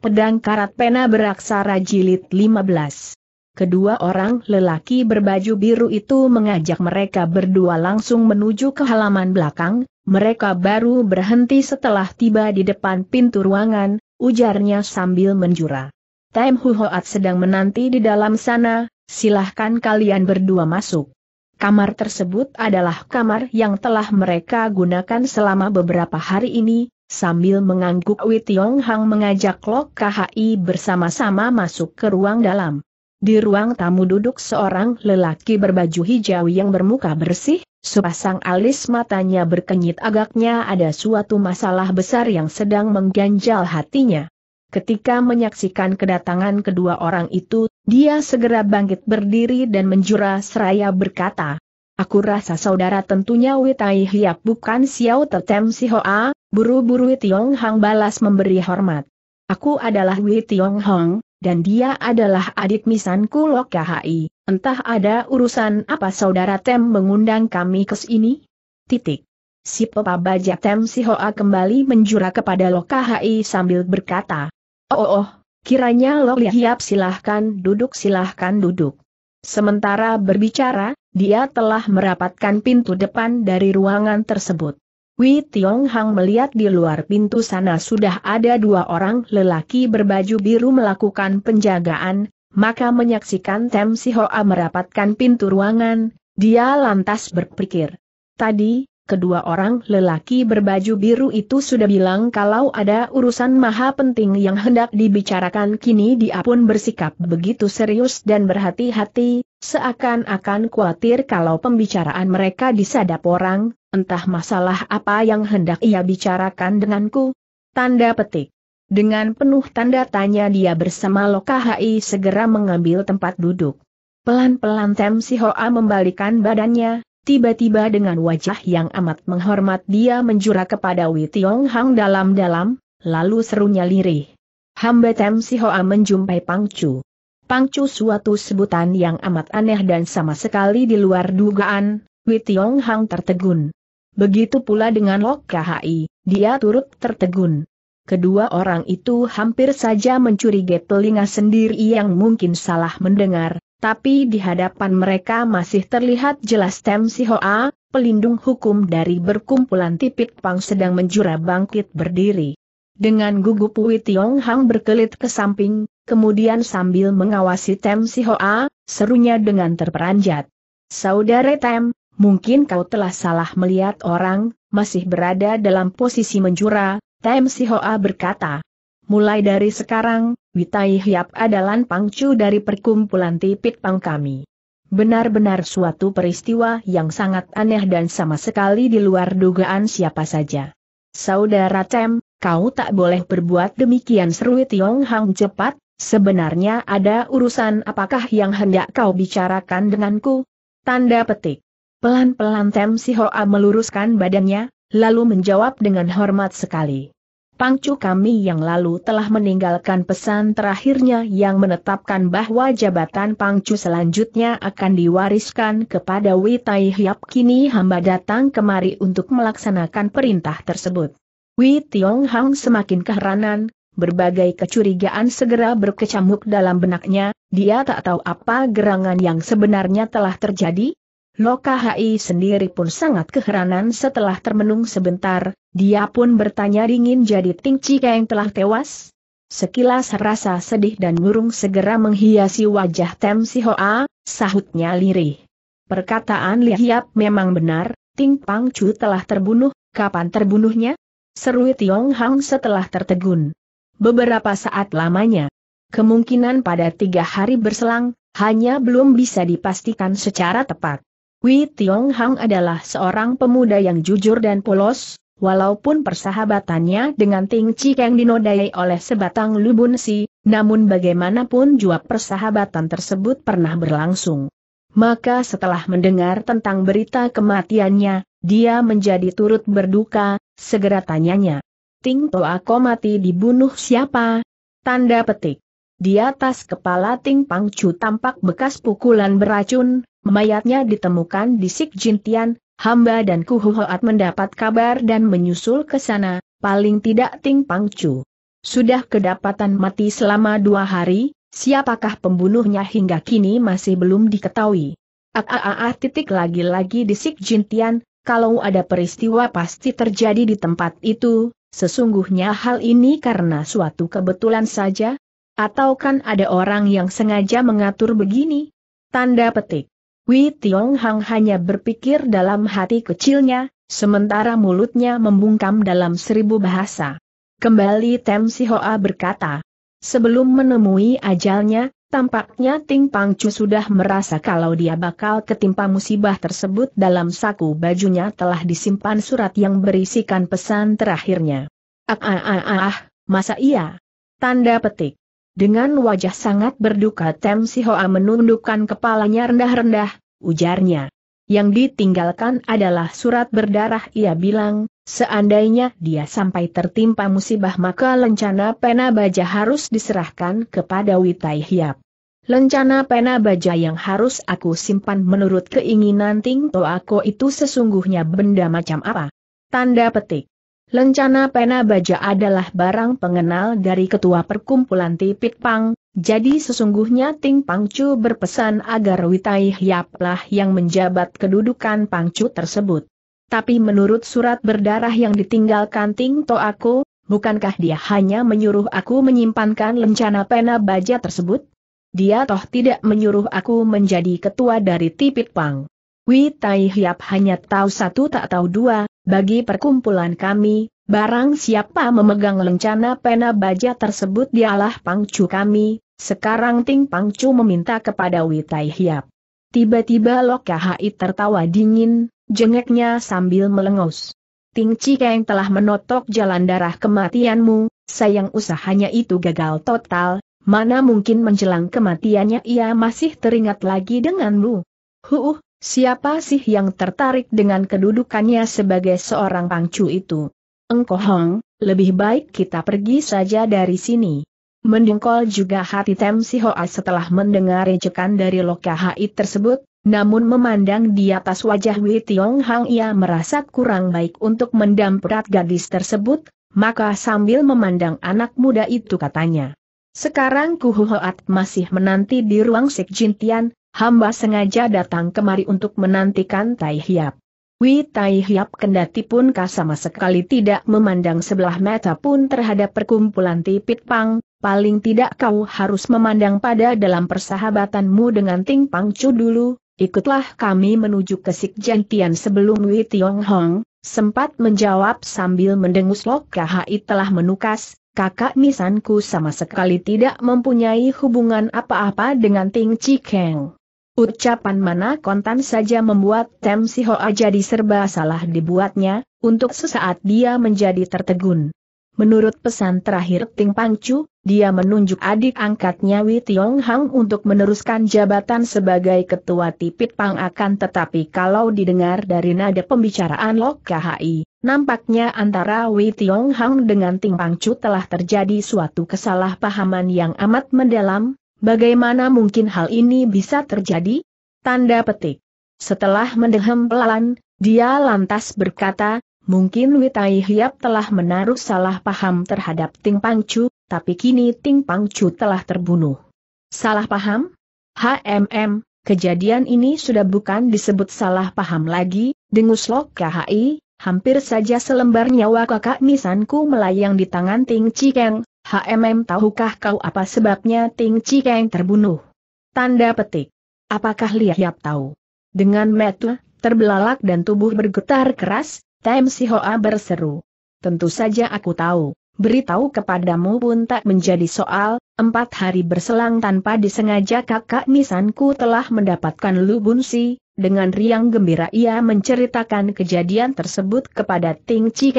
Pedang Karat Pena Beraksara Jilid 15 Kedua orang lelaki berbaju biru itu mengajak mereka berdua langsung menuju ke halaman belakang, mereka baru berhenti setelah tiba di depan pintu ruangan, ujarnya sambil menjura. Time Huhoat sedang menanti di dalam sana, silahkan kalian berdua masuk. Kamar tersebut adalah kamar yang telah mereka gunakan selama beberapa hari ini, Sambil mengangguk Wei Tiong Hang mengajak Lok KHI bersama-sama masuk ke ruang dalam. Di ruang tamu duduk seorang lelaki berbaju hijau yang bermuka bersih, sepasang alis matanya berkenyit agaknya ada suatu masalah besar yang sedang mengganjal hatinya. Ketika menyaksikan kedatangan kedua orang itu, dia segera bangkit berdiri dan menjura seraya berkata, Aku rasa saudara tentunya Witai Hiap bukan Xiao Tetem Si Hoa, buru-buru Tiong Hang balas memberi hormat. Aku adalah Wi Tiong Hong, dan dia adalah adik misanku Lok KHI. Entah ada urusan apa saudara Tem mengundang kami ke sini? Titik. Si Bajak Tem Sihoa kembali menjura kepada Lok KHI sambil berkata, Oh oh oh, kiranya Lok Hiap silahkan duduk silahkan duduk. Sementara berbicara, dia telah merapatkan pintu depan dari ruangan tersebut. Wei Tiong Hang melihat di luar pintu sana sudah ada dua orang lelaki berbaju biru melakukan penjagaan, maka menyaksikan Tem Si Hoa merapatkan pintu ruangan, dia lantas berpikir. Tadi, kedua orang lelaki berbaju biru itu sudah bilang kalau ada urusan maha penting yang hendak dibicarakan kini dia pun bersikap begitu serius dan berhati-hati, seakan-akan khawatir kalau pembicaraan mereka disadap orang, entah masalah apa yang hendak ia bicarakan denganku. Tanda petik. Dengan penuh tanda tanya dia bersama Lokahai segera mengambil tempat duduk. Pelan-pelan Tem Sihoa membalikan badannya, Tiba-tiba dengan wajah yang amat menghormat dia menjura kepada Wei Tiong Hang dalam-dalam, lalu serunya lirih. Hamba Tem Si Hoa menjumpai Pang Chu. Pang Chu suatu sebutan yang amat aneh dan sama sekali di luar dugaan, Wei Tiong Hang tertegun. Begitu pula dengan Lok Kahai, dia turut tertegun. Kedua orang itu hampir saja mencurigai telinga sendiri yang mungkin salah mendengar, tapi di hadapan mereka masih terlihat jelas Tem Sihoa, pelindung hukum dari berkumpulan tipik pang sedang menjura bangkit berdiri. Dengan gugup Wei Tiong Hang berkelit ke samping, kemudian sambil mengawasi Tem Sihoa, serunya dengan terperanjat. Saudara Tem, mungkin kau telah salah melihat orang, masih berada dalam posisi menjura, Tem Sihoa berkata. Mulai dari sekarang, Witai Hiap adalah pangcu dari perkumpulan tipit pang kami. Benar-benar suatu peristiwa yang sangat aneh dan sama sekali di luar dugaan siapa saja. Saudara Tem, kau tak boleh berbuat demikian seru Tiong Hang cepat, sebenarnya ada urusan apakah yang hendak kau bicarakan denganku? Tanda petik. Pelan-pelan Tem Sihoa meluruskan badannya, lalu menjawab dengan hormat sekali. Pangcu kami yang lalu telah meninggalkan pesan terakhirnya yang menetapkan bahwa jabatan Pangcu selanjutnya akan diwariskan kepada Witai Hiap kini hamba datang kemari untuk melaksanakan perintah tersebut. Wei Tiong Hang semakin keheranan, berbagai kecurigaan segera berkecamuk dalam benaknya, dia tak tahu apa gerangan yang sebenarnya telah terjadi, Loka Hai sendiri pun sangat keheranan setelah termenung sebentar, dia pun bertanya dingin jadi Ting yang telah tewas? Sekilas rasa sedih dan murung segera menghiasi wajah Tem Hoa, sahutnya lirih. Perkataan Lihiap memang benar, Ting Pang Chu telah terbunuh, kapan terbunuhnya? Seru Tiong Hang setelah tertegun. Beberapa saat lamanya. Kemungkinan pada tiga hari berselang, hanya belum bisa dipastikan secara tepat. Wei Tiong Hang adalah seorang pemuda yang jujur dan polos, walaupun persahabatannya dengan Ting Chi Kang dinodai oleh sebatang lubun si, namun bagaimanapun jua persahabatan tersebut pernah berlangsung. Maka setelah mendengar tentang berita kematiannya, dia menjadi turut berduka, segera tanyanya. Ting Toa aku mati dibunuh siapa? Tanda petik. Di atas kepala Ting Pangcu tampak bekas pukulan beracun, Mayatnya ditemukan di Sik Jintian, hamba dan Kuhuhoat mendapat kabar dan menyusul ke sana, paling tidak Ting Pangcu. Sudah kedapatan mati selama dua hari, siapakah pembunuhnya hingga kini masih belum diketahui. Aaah ah, ah, ah, titik lagi-lagi di Sik Jintian, kalau ada peristiwa pasti terjadi di tempat itu, sesungguhnya hal ini karena suatu kebetulan saja, atau kan ada orang yang sengaja mengatur begini? Tanda petik. Wei Tiong Hang hanya berpikir dalam hati kecilnya, sementara mulutnya membungkam dalam seribu bahasa. Kembali Tem Hoa berkata, sebelum menemui ajalnya, tampaknya Ting Pangcu sudah merasa kalau dia bakal ketimpa musibah tersebut dalam saku bajunya telah disimpan surat yang berisikan pesan terakhirnya. Ah ah ah ah, ah masa iya? Tanda petik. Dengan wajah sangat berduka Tem Hoa menundukkan kepalanya rendah-rendah, ujarnya. Yang ditinggalkan adalah surat berdarah ia bilang, seandainya dia sampai tertimpa musibah maka lencana pena baja harus diserahkan kepada Witai Hiap. Lencana pena baja yang harus aku simpan menurut keinginan Ting Toako itu sesungguhnya benda macam apa? Tanda petik. Lencana pena baja adalah barang pengenal dari ketua perkumpulan Tipit Pang, jadi sesungguhnya Ting Pangcu berpesan agar Witai Hiaplah yang menjabat kedudukan Pangcu tersebut. Tapi menurut surat berdarah yang ditinggalkan Ting To bukankah dia hanya menyuruh aku menyimpankan lencana pena baja tersebut? Dia toh tidak menyuruh aku menjadi ketua dari Tipit Pang. Witai Hiap hanya tahu satu tak tahu dua, bagi perkumpulan kami, barang siapa memegang lencana pena baja tersebut dialah pangcu kami, sekarang Ting Pangcu meminta kepada Witai Hiap. Tiba-tiba Lokahai tertawa dingin, jengeknya sambil melengus. Ting Cikeng telah menotok jalan darah kematianmu, sayang usahanya itu gagal total, mana mungkin menjelang kematiannya ia masih teringat lagi denganmu. Huh, Siapa sih yang tertarik dengan kedudukannya sebagai seorang pangcu itu? Engkohong, lebih baik kita pergi saja dari sini. Mendengkol juga hati Tem Si Hoa setelah mendengar ejekan dari Lokahai tersebut, namun memandang di atas wajah Wei Tiong Hang ia merasa kurang baik untuk mendamprat gadis tersebut, maka sambil memandang anak muda itu katanya. Sekarang Kuhuhoat masih menanti di ruang Sekjintian, Hamba sengaja datang kemari untuk menantikan Tai Hiap. Wi Tai Hiap kendati pun sama sekali tidak memandang sebelah mata pun terhadap perkumpulan Tipit Pang, paling tidak kau harus memandang pada dalam persahabatanmu dengan Ting Pang Chu dulu, ikutlah kami menuju ke Sik Tian sebelum Wi Tiong Hong, sempat menjawab sambil mendengus Lok Kahai telah menukas, kakak misanku sama sekali tidak mempunyai hubungan apa-apa dengan Ting Chikeng. Ucapan mana kontan saja membuat Tem Hoa jadi serba salah dibuatnya, untuk sesaat dia menjadi tertegun. Menurut pesan terakhir Ting Pangcu, dia menunjuk adik angkatnya Wei Tiong Hang untuk meneruskan jabatan sebagai ketua Tipit Pang akan tetapi kalau didengar dari nada pembicaraan Lok KHI, nampaknya antara Wei Tiong Hang dengan Ting Pangcu telah terjadi suatu kesalahpahaman yang amat mendalam, Bagaimana mungkin hal ini bisa terjadi? Tanda petik. Setelah mendehem pelan, dia lantas berkata, mungkin Witai Hiap telah menaruh salah paham terhadap Ting Pangcu, tapi kini Ting Pangcu telah terbunuh. Salah paham? HMM, kejadian ini sudah bukan disebut salah paham lagi, dengus Lok KHI, hampir saja selembar nyawa kakak nisanku melayang di tangan Ting Cikeng, HMM tahukah kau apa sebabnya Ting Chi terbunuh? Tanda petik. Apakah Liap tahu? Dengan metu, terbelalak dan tubuh bergetar keras, Tem Si Hoa berseru. Tentu saja aku tahu, beritahu kepadamu pun tak menjadi soal, empat hari berselang tanpa disengaja kakak nisanku telah mendapatkan Bun Si, dengan riang gembira ia menceritakan kejadian tersebut kepada Ting Chi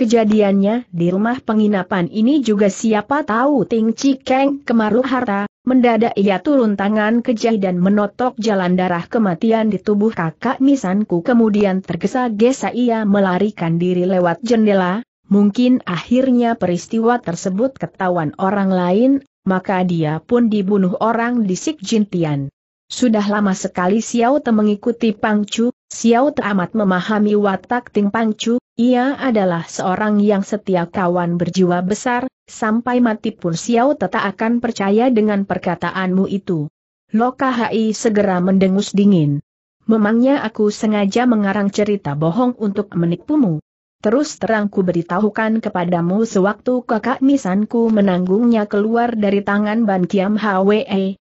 Kejadiannya di rumah penginapan ini juga siapa tahu Ting keng kemaruh harta, mendadak ia turun tangan kejah dan menotok jalan darah kematian di tubuh kakak misanku kemudian tergesa-gesa ia melarikan diri lewat jendela, mungkin akhirnya peristiwa tersebut ketahuan orang lain, maka dia pun dibunuh orang di Sik Jintian. Sudah lama sekali Xiao Te mengikuti Pang Chu. Xiao Te amat memahami watak Ting Pang Chu. ia adalah seorang yang setia kawan berjiwa besar, sampai mati pun Xiao Te tak akan percaya dengan perkataanmu itu. Loka Hai segera mendengus dingin. Memangnya aku sengaja mengarang cerita bohong untuk menipumu. Terus terangku beritahukan kepadamu sewaktu kakak misanku menanggungnya keluar dari tangan Ban Kiam Hwe,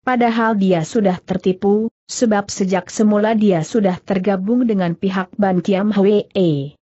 Padahal dia sudah tertipu, sebab sejak semula dia sudah tergabung dengan pihak Ban Kiam Hwee.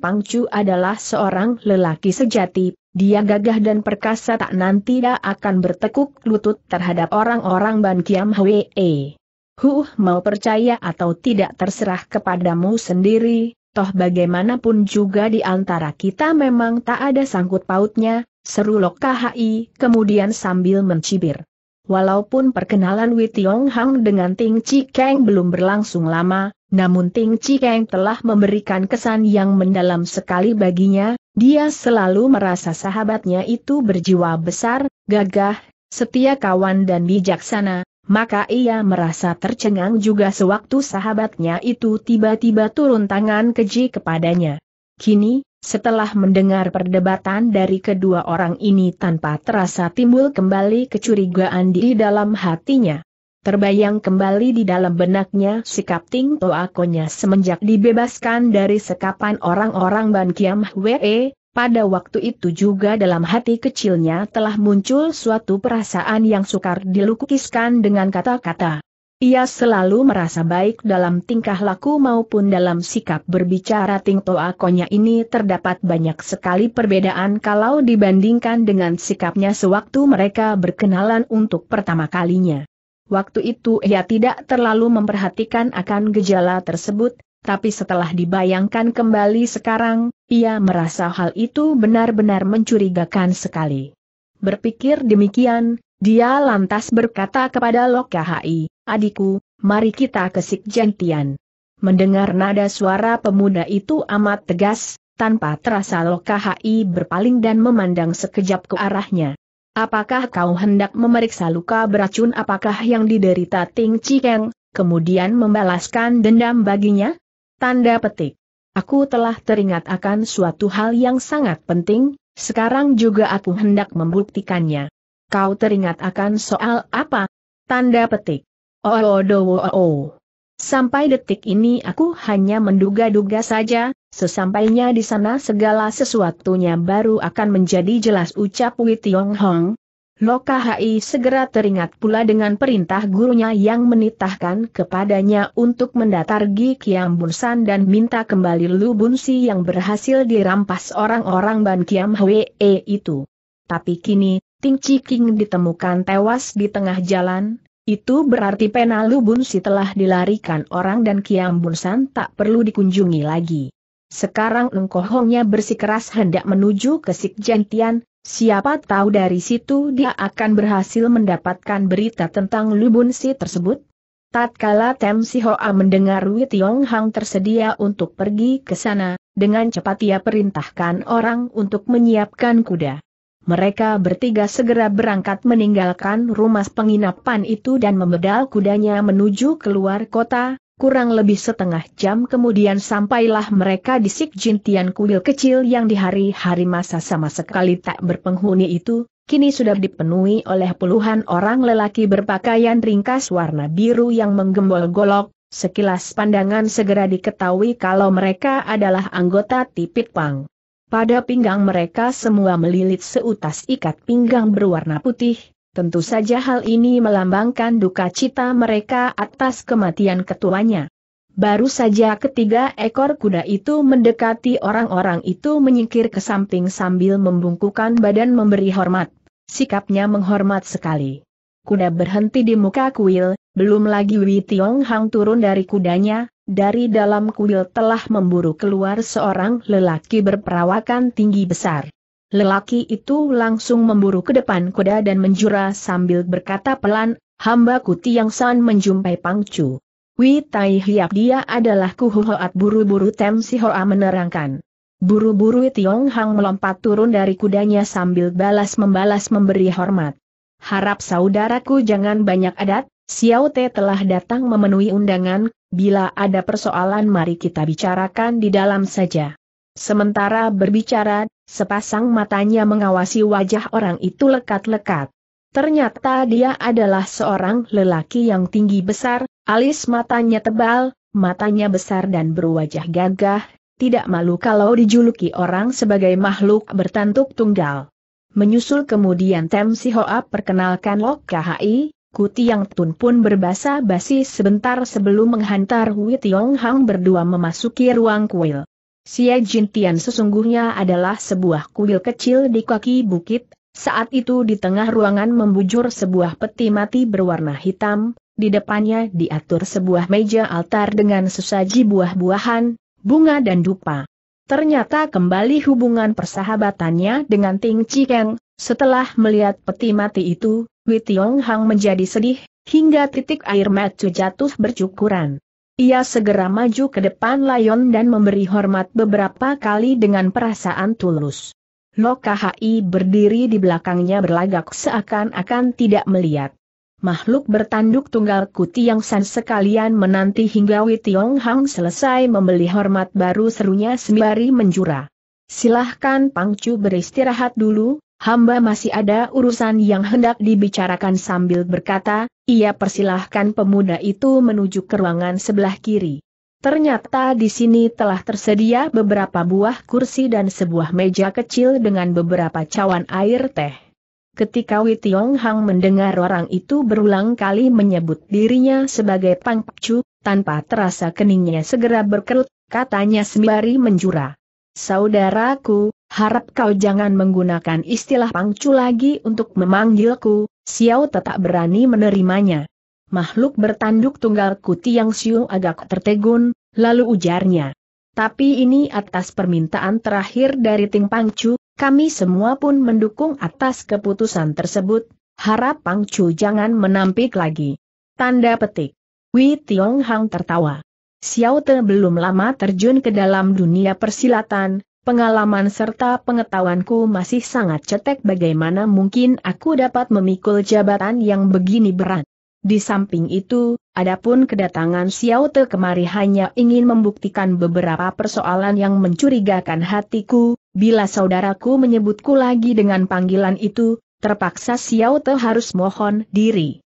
Pang Chu adalah seorang lelaki sejati, dia gagah dan perkasa tak nanti dia akan bertekuk lutut terhadap orang-orang Ban Kiam Hwee. Huh mau percaya atau tidak terserah kepadamu sendiri, toh bagaimanapun juga di antara kita memang tak ada sangkut pautnya, seru lo Khi, kemudian sambil mencibir. Walaupun perkenalan Wei Tiong Hang dengan Ting Chi Kang belum berlangsung lama, namun Ting Chi Kang telah memberikan kesan yang mendalam sekali baginya, dia selalu merasa sahabatnya itu berjiwa besar, gagah, setia kawan dan bijaksana, maka ia merasa tercengang juga sewaktu sahabatnya itu tiba-tiba turun tangan keji kepadanya. Kini, setelah mendengar perdebatan dari kedua orang ini tanpa terasa timbul kembali kecurigaan di dalam hatinya. Terbayang kembali di dalam benaknya sikap Ting Toakonya semenjak dibebaskan dari sekapan orang-orang Ban Kiam Hwee, pada waktu itu juga dalam hati kecilnya telah muncul suatu perasaan yang sukar dilukiskan dengan kata-kata. Ia selalu merasa baik dalam tingkah laku maupun dalam sikap berbicara Ting Toa Konya ini terdapat banyak sekali perbedaan kalau dibandingkan dengan sikapnya sewaktu mereka berkenalan untuk pertama kalinya. Waktu itu ia tidak terlalu memperhatikan akan gejala tersebut, tapi setelah dibayangkan kembali sekarang, ia merasa hal itu benar-benar mencurigakan sekali. Berpikir demikian, dia lantas berkata kepada Lokahai adikku, mari kita ke Sikjentian. Mendengar nada suara pemuda itu amat tegas, tanpa terasa Lokahi berpaling dan memandang sekejap ke arahnya. Apakah kau hendak memeriksa luka beracun apakah yang diderita Ting Cikeng, kemudian membalaskan dendam baginya? Tanda petik. Aku telah teringat akan suatu hal yang sangat penting, sekarang juga aku hendak membuktikannya. Kau teringat akan soal apa? Tanda petik. Oh oh. Sampai detik ini aku hanya menduga-duga saja, sesampainya di sana segala sesuatunya baru akan menjadi jelas ucap Wei Tiong Hong. Loka Hai segera teringat pula dengan perintah gurunya yang menitahkan kepadanya untuk mendatar Gi Kiam Bunsan dan minta kembali Lu Bunsi yang berhasil dirampas orang-orang Ban Kiam Hwee itu. Tapi kini, Ting Chi King ditemukan tewas di tengah jalan, itu berarti Penalu Bunsi telah dilarikan orang dan Kiam Bunsan tak perlu dikunjungi lagi. Sekarang Engkohongnya bersikeras hendak menuju ke Sikjantian, siapa tahu dari situ dia akan berhasil mendapatkan berita tentang Lubunsi si tersebut. Tatkala Tem Si Hoa mendengar Wei Tiong Hang tersedia untuk pergi ke sana, dengan cepat ia perintahkan orang untuk menyiapkan kuda mereka bertiga segera berangkat meninggalkan rumah penginapan itu dan memedal kudanya menuju keluar kota, kurang lebih setengah jam kemudian sampailah mereka di Sikjintian kuil kecil yang di hari-hari masa sama sekali tak berpenghuni itu, kini sudah dipenuhi oleh puluhan orang lelaki berpakaian ringkas warna biru yang menggembol-golok, sekilas pandangan segera diketahui kalau mereka adalah anggota Tipit Pang. Pada pinggang mereka semua melilit seutas ikat pinggang berwarna putih, tentu saja hal ini melambangkan duka cita mereka atas kematian ketuanya. Baru saja ketiga ekor kuda itu mendekati orang-orang itu menyingkir ke samping sambil membungkukan badan memberi hormat. Sikapnya menghormat sekali. Kuda berhenti di muka kuil, belum lagi Wei Tiong Hang turun dari kudanya, dari dalam kuil telah memburu keluar seorang lelaki berperawakan tinggi besar. Lelaki itu langsung memburu ke depan kuda dan menjura sambil berkata pelan, hamba Kuti Yang San menjumpai Pangcu. Wi Tai Hiap dia adalah Kuhuhoat buru-buru Tem Hoa menerangkan. Buru-buru Tiong Hang melompat turun dari kudanya sambil balas-membalas memberi hormat. Harap saudaraku jangan banyak adat, Xiao Te telah datang memenuhi undangan, bila ada persoalan mari kita bicarakan di dalam saja. Sementara berbicara, sepasang matanya mengawasi wajah orang itu lekat-lekat. Ternyata dia adalah seorang lelaki yang tinggi besar, alis matanya tebal, matanya besar dan berwajah gagah, tidak malu kalau dijuluki orang sebagai makhluk bertantuk tunggal. Menyusul kemudian Tem Sihoa perkenalkan Lok KHI, Kutiang Tun pun berbasa basi sebentar sebelum menghantar Hui Tiong Hang berdua memasuki ruang kuil. Xie Jintian sesungguhnya adalah sebuah kuil kecil di kaki bukit, saat itu di tengah ruangan membujur sebuah peti mati berwarna hitam, di depannya diatur sebuah meja altar dengan sesaji buah-buahan, bunga dan dupa. Ternyata kembali hubungan persahabatannya dengan Ting Keng, setelah melihat peti mati itu, Wei Tiong Hang menjadi sedih, hingga titik air mata jatuh bercukuran. Ia segera maju ke depan Lion dan memberi hormat beberapa kali dengan perasaan tulus. Lokahai berdiri di belakangnya berlagak seakan-akan tidak melihat. Makhluk bertanduk tunggal kuti yang san sekalian menanti hingga Wei Tiong Hang selesai membeli hormat baru serunya sembari menjura. Silahkan Pangcu beristirahat dulu, hamba masih ada urusan yang hendak dibicarakan sambil berkata, ia persilahkan pemuda itu menuju ke ruangan sebelah kiri. Ternyata di sini telah tersedia beberapa buah kursi dan sebuah meja kecil dengan beberapa cawan air teh. Ketika Witiong Hang mendengar orang itu berulang kali menyebut dirinya sebagai Pang Pangcu, tanpa terasa keningnya segera berkerut, katanya sembari menjura. Saudaraku, harap kau jangan menggunakan istilah pangcu lagi untuk memanggilku, Xiao tetap berani menerimanya. Makhluk bertanduk tunggal kuti yang Xiu agak tertegun, lalu ujarnya. Tapi ini atas permintaan terakhir dari Ting Pangcu, kami semua pun mendukung atas keputusan tersebut, harap Pangcu jangan menampik lagi. Tanda petik. Wei Tiong tertawa. Xiao Te belum lama terjun ke dalam dunia persilatan, pengalaman serta pengetahuanku masih sangat cetek bagaimana mungkin aku dapat memikul jabatan yang begini berat. Di samping itu, adapun kedatangan Xiao Te kemari hanya ingin membuktikan beberapa persoalan yang mencurigakan hatiku, bila saudaraku menyebutku lagi dengan panggilan itu, terpaksa Xiao Te harus mohon diri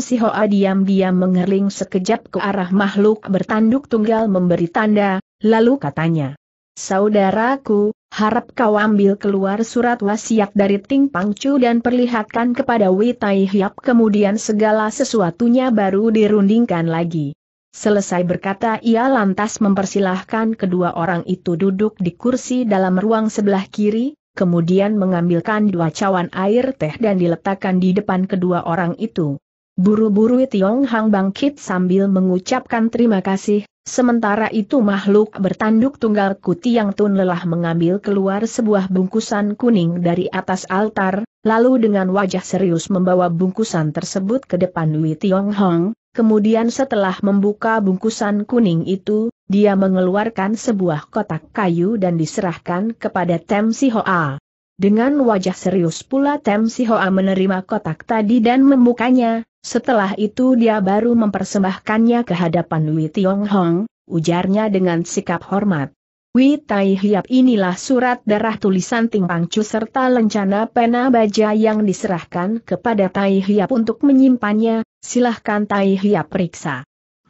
si Hoa diam-diam mengerling sekejap ke arah makhluk bertanduk tunggal memberi tanda, lalu katanya. Saudaraku, harap kau ambil keluar surat wasiat dari Ting Pangcu dan perlihatkan kepada Tai Hiap kemudian segala sesuatunya baru dirundingkan lagi. Selesai berkata ia lantas mempersilahkan kedua orang itu duduk di kursi dalam ruang sebelah kiri, kemudian mengambilkan dua cawan air teh dan diletakkan di depan kedua orang itu. Buru-buru Tiong Hang bangkit sambil mengucapkan terima kasih, sementara itu makhluk bertanduk tunggal Kuti Yang Tun lelah mengambil keluar sebuah bungkusan kuning dari atas altar, lalu dengan wajah serius membawa bungkusan tersebut ke depan Wei Tiong Hang, kemudian setelah membuka bungkusan kuning itu, dia mengeluarkan sebuah kotak kayu dan diserahkan kepada Tem Si Hoa. Dengan wajah serius pula Tem Si Hoa menerima kotak tadi dan membukanya, setelah itu dia baru mempersembahkannya ke hadapan Wei Tiong Hong, ujarnya dengan sikap hormat. Wei Tai Hiap inilah surat darah tulisan Ting Pangcu serta lencana pena baja yang diserahkan kepada Tai Hiap untuk menyimpannya, silahkan Tai Hiap periksa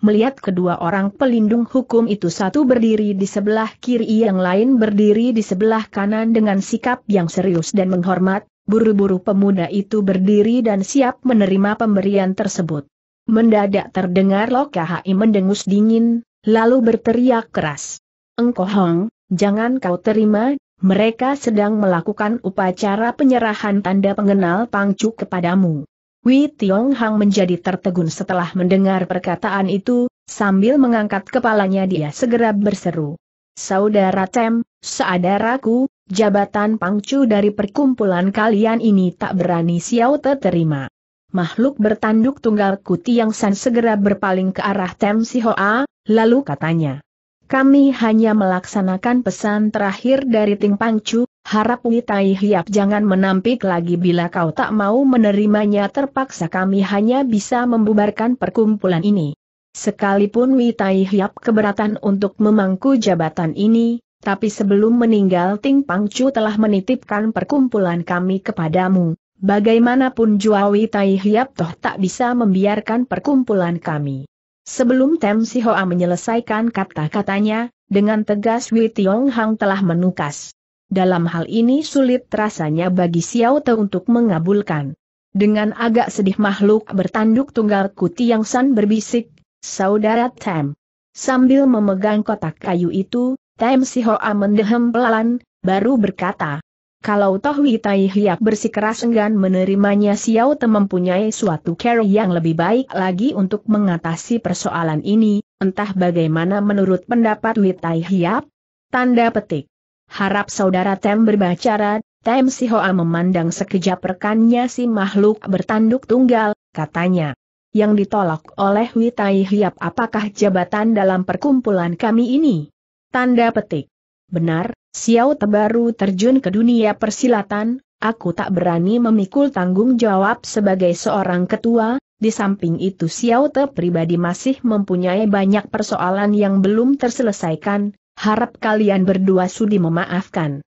melihat kedua orang pelindung hukum itu satu berdiri di sebelah kiri yang lain berdiri di sebelah kanan dengan sikap yang serius dan menghormat, buru-buru pemuda itu berdiri dan siap menerima pemberian tersebut. Mendadak terdengar Lokahai mendengus dingin, lalu berteriak keras. Engkau jangan kau terima, mereka sedang melakukan upacara penyerahan tanda pengenal pangcu kepadamu. Wei Tiong Hang menjadi tertegun setelah mendengar perkataan itu, sambil mengangkat kepalanya dia segera berseru. Saudara Tem, saudaraku, jabatan pangcu dari perkumpulan kalian ini tak berani siau Te terima. Makhluk bertanduk tunggal Kuti Yang San segera berpaling ke arah Tem Si Hoa, lalu katanya. Kami hanya melaksanakan pesan terakhir dari Ting Pangcu, Harap Witai Hiap jangan menampik lagi bila kau tak mau menerimanya terpaksa kami hanya bisa membubarkan perkumpulan ini. Sekalipun Witai Hiap keberatan untuk memangku jabatan ini, tapi sebelum meninggal Ting Pangcu telah menitipkan perkumpulan kami kepadamu. Bagaimanapun jua Witai Hiap toh tak bisa membiarkan perkumpulan kami. Sebelum Tem Sihoa menyelesaikan kata-katanya, dengan tegas Wei Tiong Hang telah menukas. Dalam hal ini sulit rasanya bagi Xiao Te untuk mengabulkan. Dengan agak sedih makhluk bertanduk tunggal Kuti Yang San berbisik, Saudara Tem. Sambil memegang kotak kayu itu, Tem Si Sihoa mendehem pelan, baru berkata. Kalau toh Tai Hiap bersikeras enggan menerimanya Xiao Te mempunyai suatu care yang lebih baik lagi untuk mengatasi persoalan ini, entah bagaimana menurut pendapat Tai Hiap? Tanda petik. Harap saudara Tem berbicara, Tem Si Hoa memandang sekejap rekannya si makhluk bertanduk tunggal, katanya. Yang ditolak oleh Witai Hiap apakah jabatan dalam perkumpulan kami ini? Tanda petik. Benar, Xiao Tebaru terjun ke dunia persilatan, aku tak berani memikul tanggung jawab sebagai seorang ketua, di samping itu Xiao Te pribadi masih mempunyai banyak persoalan yang belum terselesaikan, Harap kalian berdua sudi memaafkan.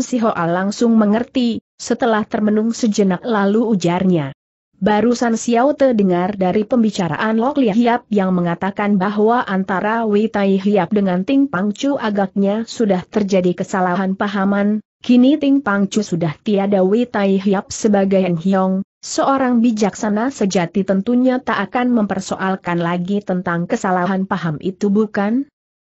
si Hoa langsung mengerti, setelah termenung sejenak lalu ujarnya. Barusan Xiao Te dengar dari pembicaraan Lok Li Hiap yang mengatakan bahwa antara Wei Tai Hiap dengan Ting Pangcu agaknya sudah terjadi kesalahan pahaman, kini Ting Pangcu sudah tiada Wei Tai Hiap sebagai Eng Hiong, seorang bijaksana sejati tentunya tak akan mempersoalkan lagi tentang kesalahan paham itu bukan?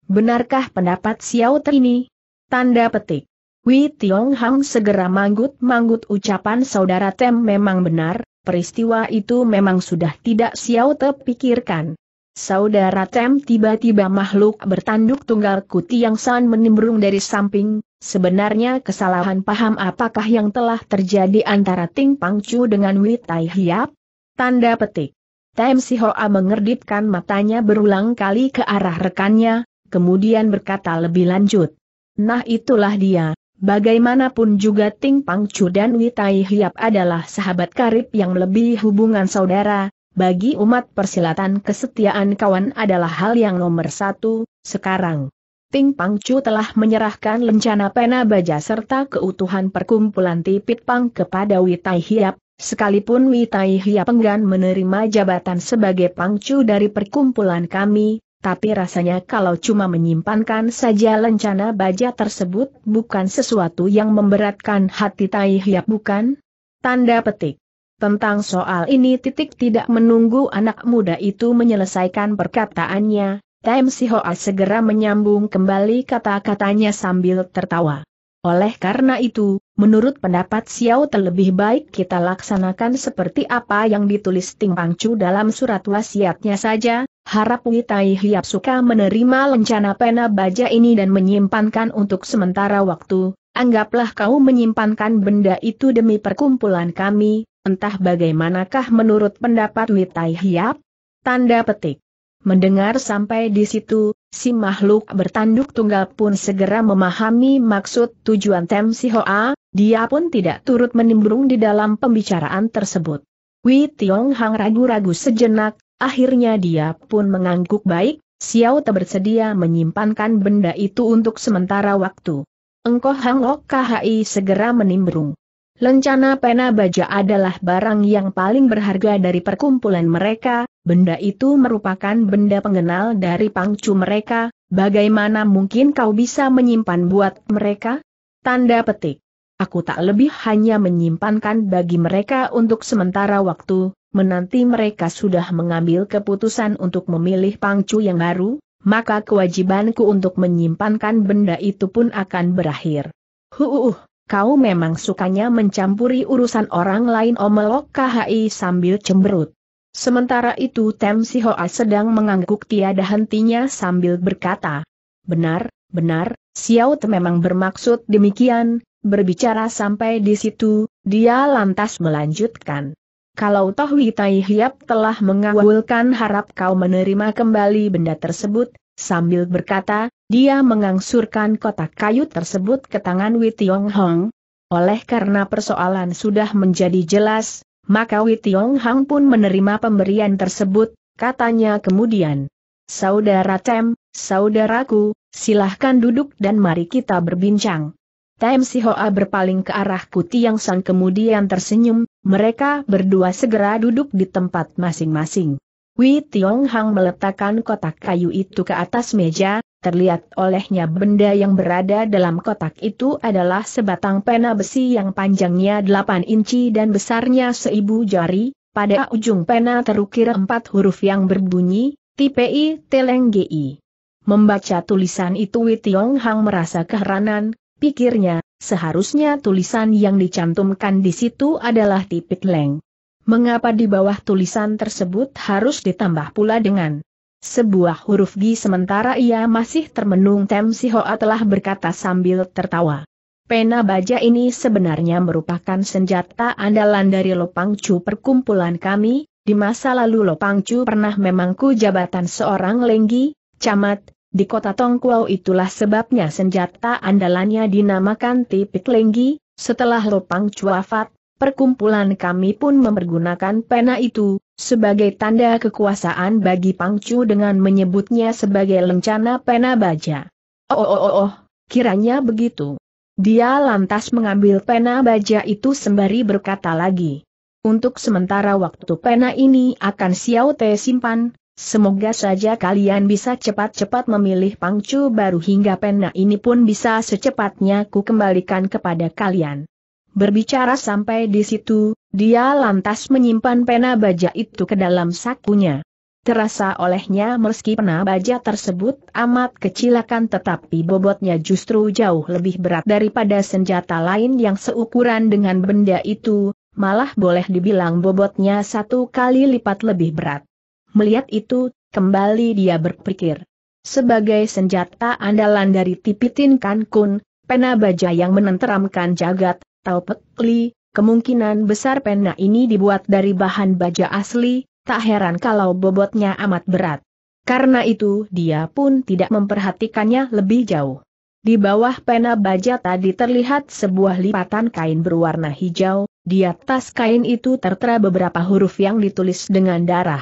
Benarkah pendapat Xiao Te ini? Tanda petik. Wei Tiong Hang segera manggut-manggut ucapan saudara Tem memang benar, peristiwa itu memang sudah tidak Xiao Te pikirkan. Saudara Tem tiba-tiba makhluk bertanduk tunggal kuti yang san menimbrung dari samping, sebenarnya kesalahan paham apakah yang telah terjadi antara Ting Pang Chu dengan Wei Tai Hiap? Tanda petik. Tem Si Hoa mengerdipkan matanya berulang kali ke arah rekannya, kemudian berkata lebih lanjut. Nah itulah dia, bagaimanapun juga Ting Pangcu dan Witai Hiap adalah sahabat karib yang lebih hubungan saudara, bagi umat persilatan kesetiaan kawan adalah hal yang nomor satu, sekarang. Ting Pangcu telah menyerahkan lencana pena baja serta keutuhan perkumpulan Tipit Pang kepada Witai Hiap, sekalipun Witai Hiap enggan menerima jabatan sebagai Pangcu dari perkumpulan kami, tapi rasanya kalau cuma menyimpankan saja lencana baja tersebut bukan sesuatu yang memberatkan hati Tai Hiap bukan? Tanda petik. Tentang soal ini titik tidak menunggu anak muda itu menyelesaikan perkataannya, Si Hoa segera menyambung kembali kata-katanya sambil tertawa. Oleh karena itu, menurut pendapat Xiao terlebih baik kita laksanakan seperti apa yang ditulis Ting Pangcu dalam surat wasiatnya saja, Harap Witai Hiap suka menerima lencana pena baja ini dan menyimpankan untuk sementara waktu, anggaplah kau menyimpankan benda itu demi perkumpulan kami, entah bagaimanakah menurut pendapat Witai Hiap? Tanda petik. Mendengar sampai di situ, si makhluk bertanduk tunggal pun segera memahami maksud tujuan Tem Si Hoa, dia pun tidak turut menimbrung di dalam pembicaraan tersebut. Wei Tiong Hang ragu-ragu sejenak, Akhirnya dia pun mengangguk baik, Xiao Te bersedia menyimpankan benda itu untuk sementara waktu. Engkoh Hang Ok KHI segera menimbrung. Lencana pena baja adalah barang yang paling berharga dari perkumpulan mereka, benda itu merupakan benda pengenal dari pangcu mereka, bagaimana mungkin kau bisa menyimpan buat mereka? Tanda petik. Aku tak lebih hanya menyimpankan bagi mereka untuk sementara waktu, menanti mereka sudah mengambil keputusan untuk memilih pangcu yang baru, maka kewajibanku untuk menyimpankan benda itu pun akan berakhir. Huuuh, kau memang sukanya mencampuri urusan orang lain omelok KHI sambil cemberut. Sementara itu Tem Hoa sedang mengangguk tiada hentinya sambil berkata, Benar, benar, Xiaot memang bermaksud demikian, berbicara sampai di situ, dia lantas melanjutkan. Kalau toh Witai Hiap telah mengawulkan harap kau menerima kembali benda tersebut, sambil berkata, dia mengangsurkan kotak kayu tersebut ke tangan Witiong Hong. Oleh karena persoalan sudah menjadi jelas, maka Witiong Hong pun menerima pemberian tersebut, katanya kemudian. Saudara Tem, saudaraku, silahkan duduk dan mari kita berbincang. Tem Sihoa berpaling ke arah Kuti Yang San kemudian tersenyum, mereka berdua segera duduk di tempat masing-masing. Wei Tiong Hang meletakkan kotak kayu itu ke atas meja, terlihat olehnya benda yang berada dalam kotak itu adalah sebatang pena besi yang panjangnya 8 inci dan besarnya seibu jari, pada ujung pena terukir empat huruf yang berbunyi, TPI Telenggi. Membaca tulisan itu Wei Tiong Hang merasa keheranan, pikirnya, Seharusnya tulisan yang dicantumkan di situ adalah tipik leng. Mengapa di bawah tulisan tersebut harus ditambah pula dengan sebuah huruf G sementara ia masih termenung Tem Hoa telah berkata sambil tertawa. Pena baja ini sebenarnya merupakan senjata andalan dari Lopang Chu perkumpulan kami, di masa lalu Lopang Chu pernah memangku jabatan seorang lenggi, camat, di kota Tongkuau itulah sebabnya senjata andalannya dinamakan tipik lenggi, setelah Lopang Cuafat, perkumpulan kami pun mempergunakan pena itu, sebagai tanda kekuasaan bagi Pangcu dengan menyebutnya sebagai lencana pena baja. Oh oh oh oh, kiranya begitu. Dia lantas mengambil pena baja itu sembari berkata lagi. Untuk sementara waktu pena ini akan Xiao Te simpan, Semoga saja kalian bisa cepat-cepat memilih pangcu baru hingga pena ini pun bisa secepatnya ku kembalikan kepada kalian. Berbicara sampai di situ, dia lantas menyimpan pena baja itu ke dalam sakunya. Terasa olehnya meski pena baja tersebut amat kecilakan tetapi bobotnya justru jauh lebih berat daripada senjata lain yang seukuran dengan benda itu, malah boleh dibilang bobotnya satu kali lipat lebih berat. Melihat itu, kembali dia berpikir. Sebagai senjata andalan dari Tipitin Kankun, pena baja yang menenteramkan jagat, Tau Pekli, kemungkinan besar pena ini dibuat dari bahan baja asli, tak heran kalau bobotnya amat berat. Karena itu dia pun tidak memperhatikannya lebih jauh. Di bawah pena baja tadi terlihat sebuah lipatan kain berwarna hijau, di atas kain itu tertera beberapa huruf yang ditulis dengan darah.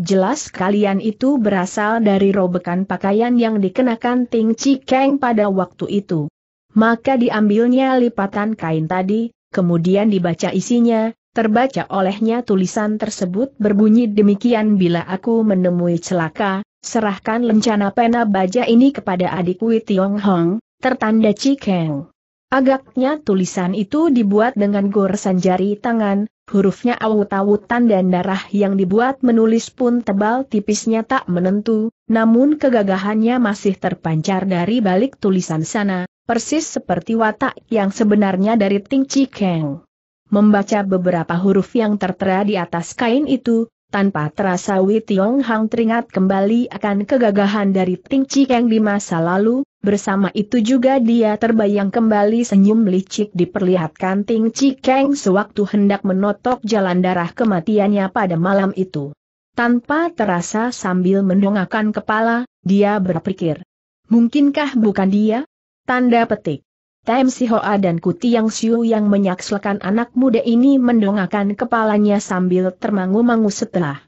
Jelas kalian itu berasal dari robekan pakaian yang dikenakan Ting Chi Kang pada waktu itu. Maka diambilnya lipatan kain tadi, kemudian dibaca isinya, terbaca olehnya tulisan tersebut berbunyi demikian bila aku menemui celaka, serahkan lencana pena baja ini kepada adik adikku Tiong Hong, tertanda Chi Kang. Agaknya tulisan itu dibuat dengan goresan jari tangan, Hurufnya awut-awutan dan darah yang dibuat menulis pun tebal tipisnya tak menentu, namun kegagahannya masih terpancar dari balik tulisan sana, persis seperti watak yang sebenarnya dari Ting Chi Kang. Membaca beberapa huruf yang tertera di atas kain itu, tanpa terasa Wei Tiong Hang teringat kembali akan kegagahan dari Ting Chi Kang di masa lalu, Bersama itu juga dia terbayang kembali senyum licik diperlihatkan Ting Chi Keng sewaktu hendak menotok jalan darah kematiannya pada malam itu. Tanpa terasa sambil mendongakkan kepala, dia berpikir. Mungkinkah bukan dia? Tanda petik. si Hoa dan Kutiang Siu yang menyaksikan anak muda ini mendongakkan kepalanya sambil termangu-mangu setelah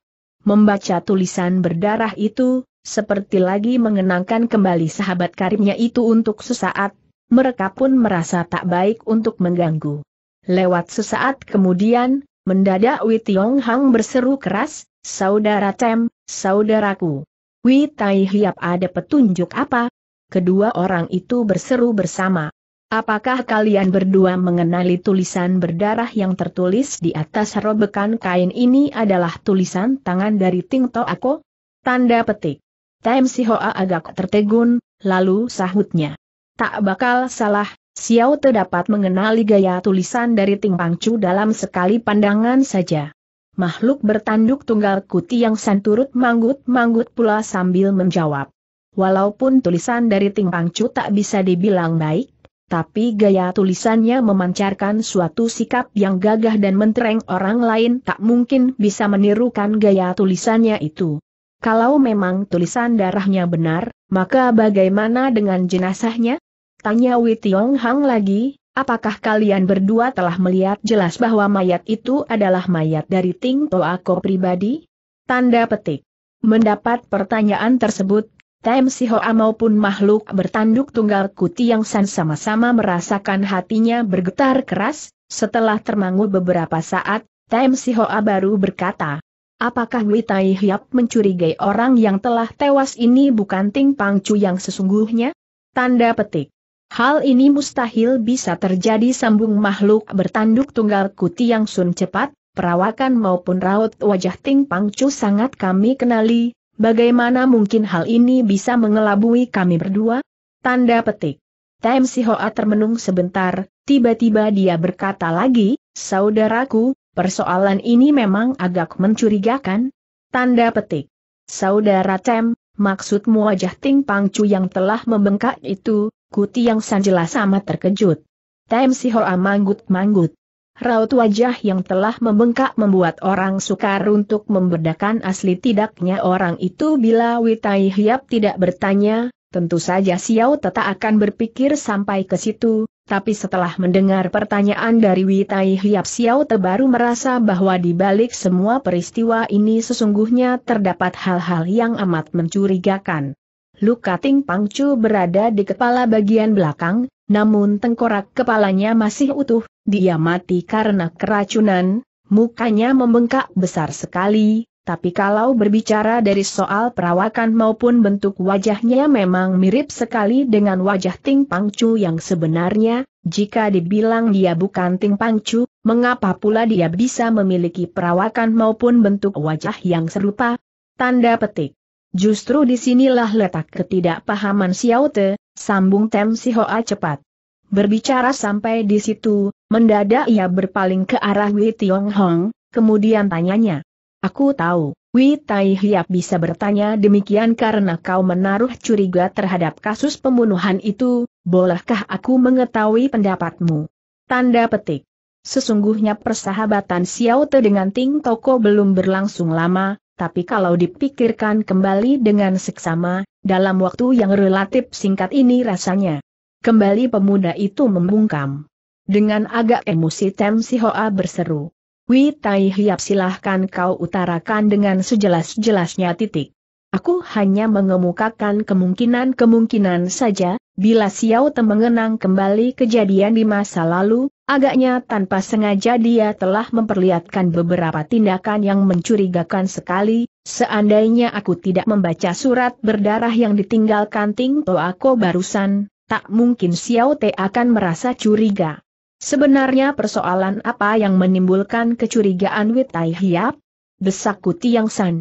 membaca tulisan berdarah itu, seperti lagi mengenangkan kembali sahabat karibnya itu untuk sesaat, mereka pun merasa tak baik untuk mengganggu. Lewat sesaat kemudian, mendadak Wei Tiong Hang berseru keras, Saudara Tem, saudaraku. Wei Tai Hiap ada petunjuk apa? Kedua orang itu berseru bersama. Apakah kalian berdua mengenali tulisan berdarah yang tertulis di atas robekan kain ini adalah tulisan tangan dari Ting To Ako? Tanda petik. Tem Si Hoa agak tertegun, lalu sahutnya. Tak bakal salah, Xiao Te dapat mengenali gaya tulisan dari Ting Chu dalam sekali pandangan saja. Makhluk bertanduk tunggal kuti yang santurut manggut-manggut pula sambil menjawab. Walaupun tulisan dari Ting Chu tak bisa dibilang baik, tapi gaya tulisannya memancarkan suatu sikap yang gagah dan mentereng orang lain tak mungkin bisa menirukan gaya tulisannya itu. Kalau memang tulisan darahnya benar, maka bagaimana dengan jenazahnya? Tanya Witiong Hang lagi, apakah kalian berdua telah melihat jelas bahwa mayat itu adalah mayat dari Ting Toako pribadi? Tanda petik. Mendapat pertanyaan tersebut, Tem Hoa maupun makhluk bertanduk tunggal kuti yang san sama-sama merasakan hatinya bergetar keras, setelah termangu beberapa saat, Tem Hoa baru berkata, Apakah Wei Tai Hiap mencurigai orang yang telah tewas ini bukan Ting Chu yang sesungguhnya? Tanda petik. Hal ini mustahil bisa terjadi sambung makhluk bertanduk tunggal kuti yang sun cepat, perawakan maupun raut wajah Ting Chu sangat kami kenali, bagaimana mungkin hal ini bisa mengelabui kami berdua? Tanda petik. Tem Si Hoa termenung sebentar, tiba-tiba dia berkata lagi, Saudaraku, Persoalan ini memang agak mencurigakan. Tanda petik. Saudara Tem, maksudmu wajah Ting Pangcu yang telah membengkak itu, Kuti Yang sanjelas sama terkejut. Tem Si Hoa manggut-manggut. Raut wajah yang telah membengkak membuat orang sukar untuk membedakan asli tidaknya orang itu bila Witai Hiap tidak bertanya, Tentu saja Xiao Teta akan berpikir sampai ke situ, tapi setelah mendengar pertanyaan dari Witai Hiap Xiao Te baru merasa bahwa di balik semua peristiwa ini sesungguhnya terdapat hal-hal yang amat mencurigakan. Luka Ting Pangcu berada di kepala bagian belakang, namun tengkorak kepalanya masih utuh, dia mati karena keracunan, mukanya membengkak besar sekali, tapi kalau berbicara dari soal perawakan maupun bentuk wajahnya memang mirip sekali dengan wajah Ting Pangcu yang sebenarnya, jika dibilang dia bukan Ting Pangcu, mengapa pula dia bisa memiliki perawakan maupun bentuk wajah yang serupa? Tanda petik. Justru disinilah letak ketidakpahaman Xiao Te, sambung Tem Si Hoa cepat. Berbicara sampai di situ, mendadak ia berpaling ke arah Wei Tiong Hong, kemudian tanyanya. Aku tahu, Wei Tai Hiap bisa bertanya demikian karena kau menaruh curiga terhadap kasus pembunuhan itu, bolehkah aku mengetahui pendapatmu? Tanda petik. Sesungguhnya persahabatan Xiao Te dengan Ting Toko belum berlangsung lama, tapi kalau dipikirkan kembali dengan seksama, dalam waktu yang relatif singkat ini rasanya. Kembali pemuda itu membungkam. Dengan agak emosi Tem Hoa berseru. Wi Tai Hiap silahkan kau utarakan dengan sejelas-jelasnya titik. Aku hanya mengemukakan kemungkinan-kemungkinan saja, bila Xiao Te mengenang kembali kejadian di masa lalu, agaknya tanpa sengaja dia telah memperlihatkan beberapa tindakan yang mencurigakan sekali, seandainya aku tidak membaca surat berdarah yang ditinggalkan Ting Toako barusan, tak mungkin Xiao Te akan merasa curiga. Sebenarnya persoalan apa yang menimbulkan kecurigaan Witai Hiap? Desak Kuti Yang San.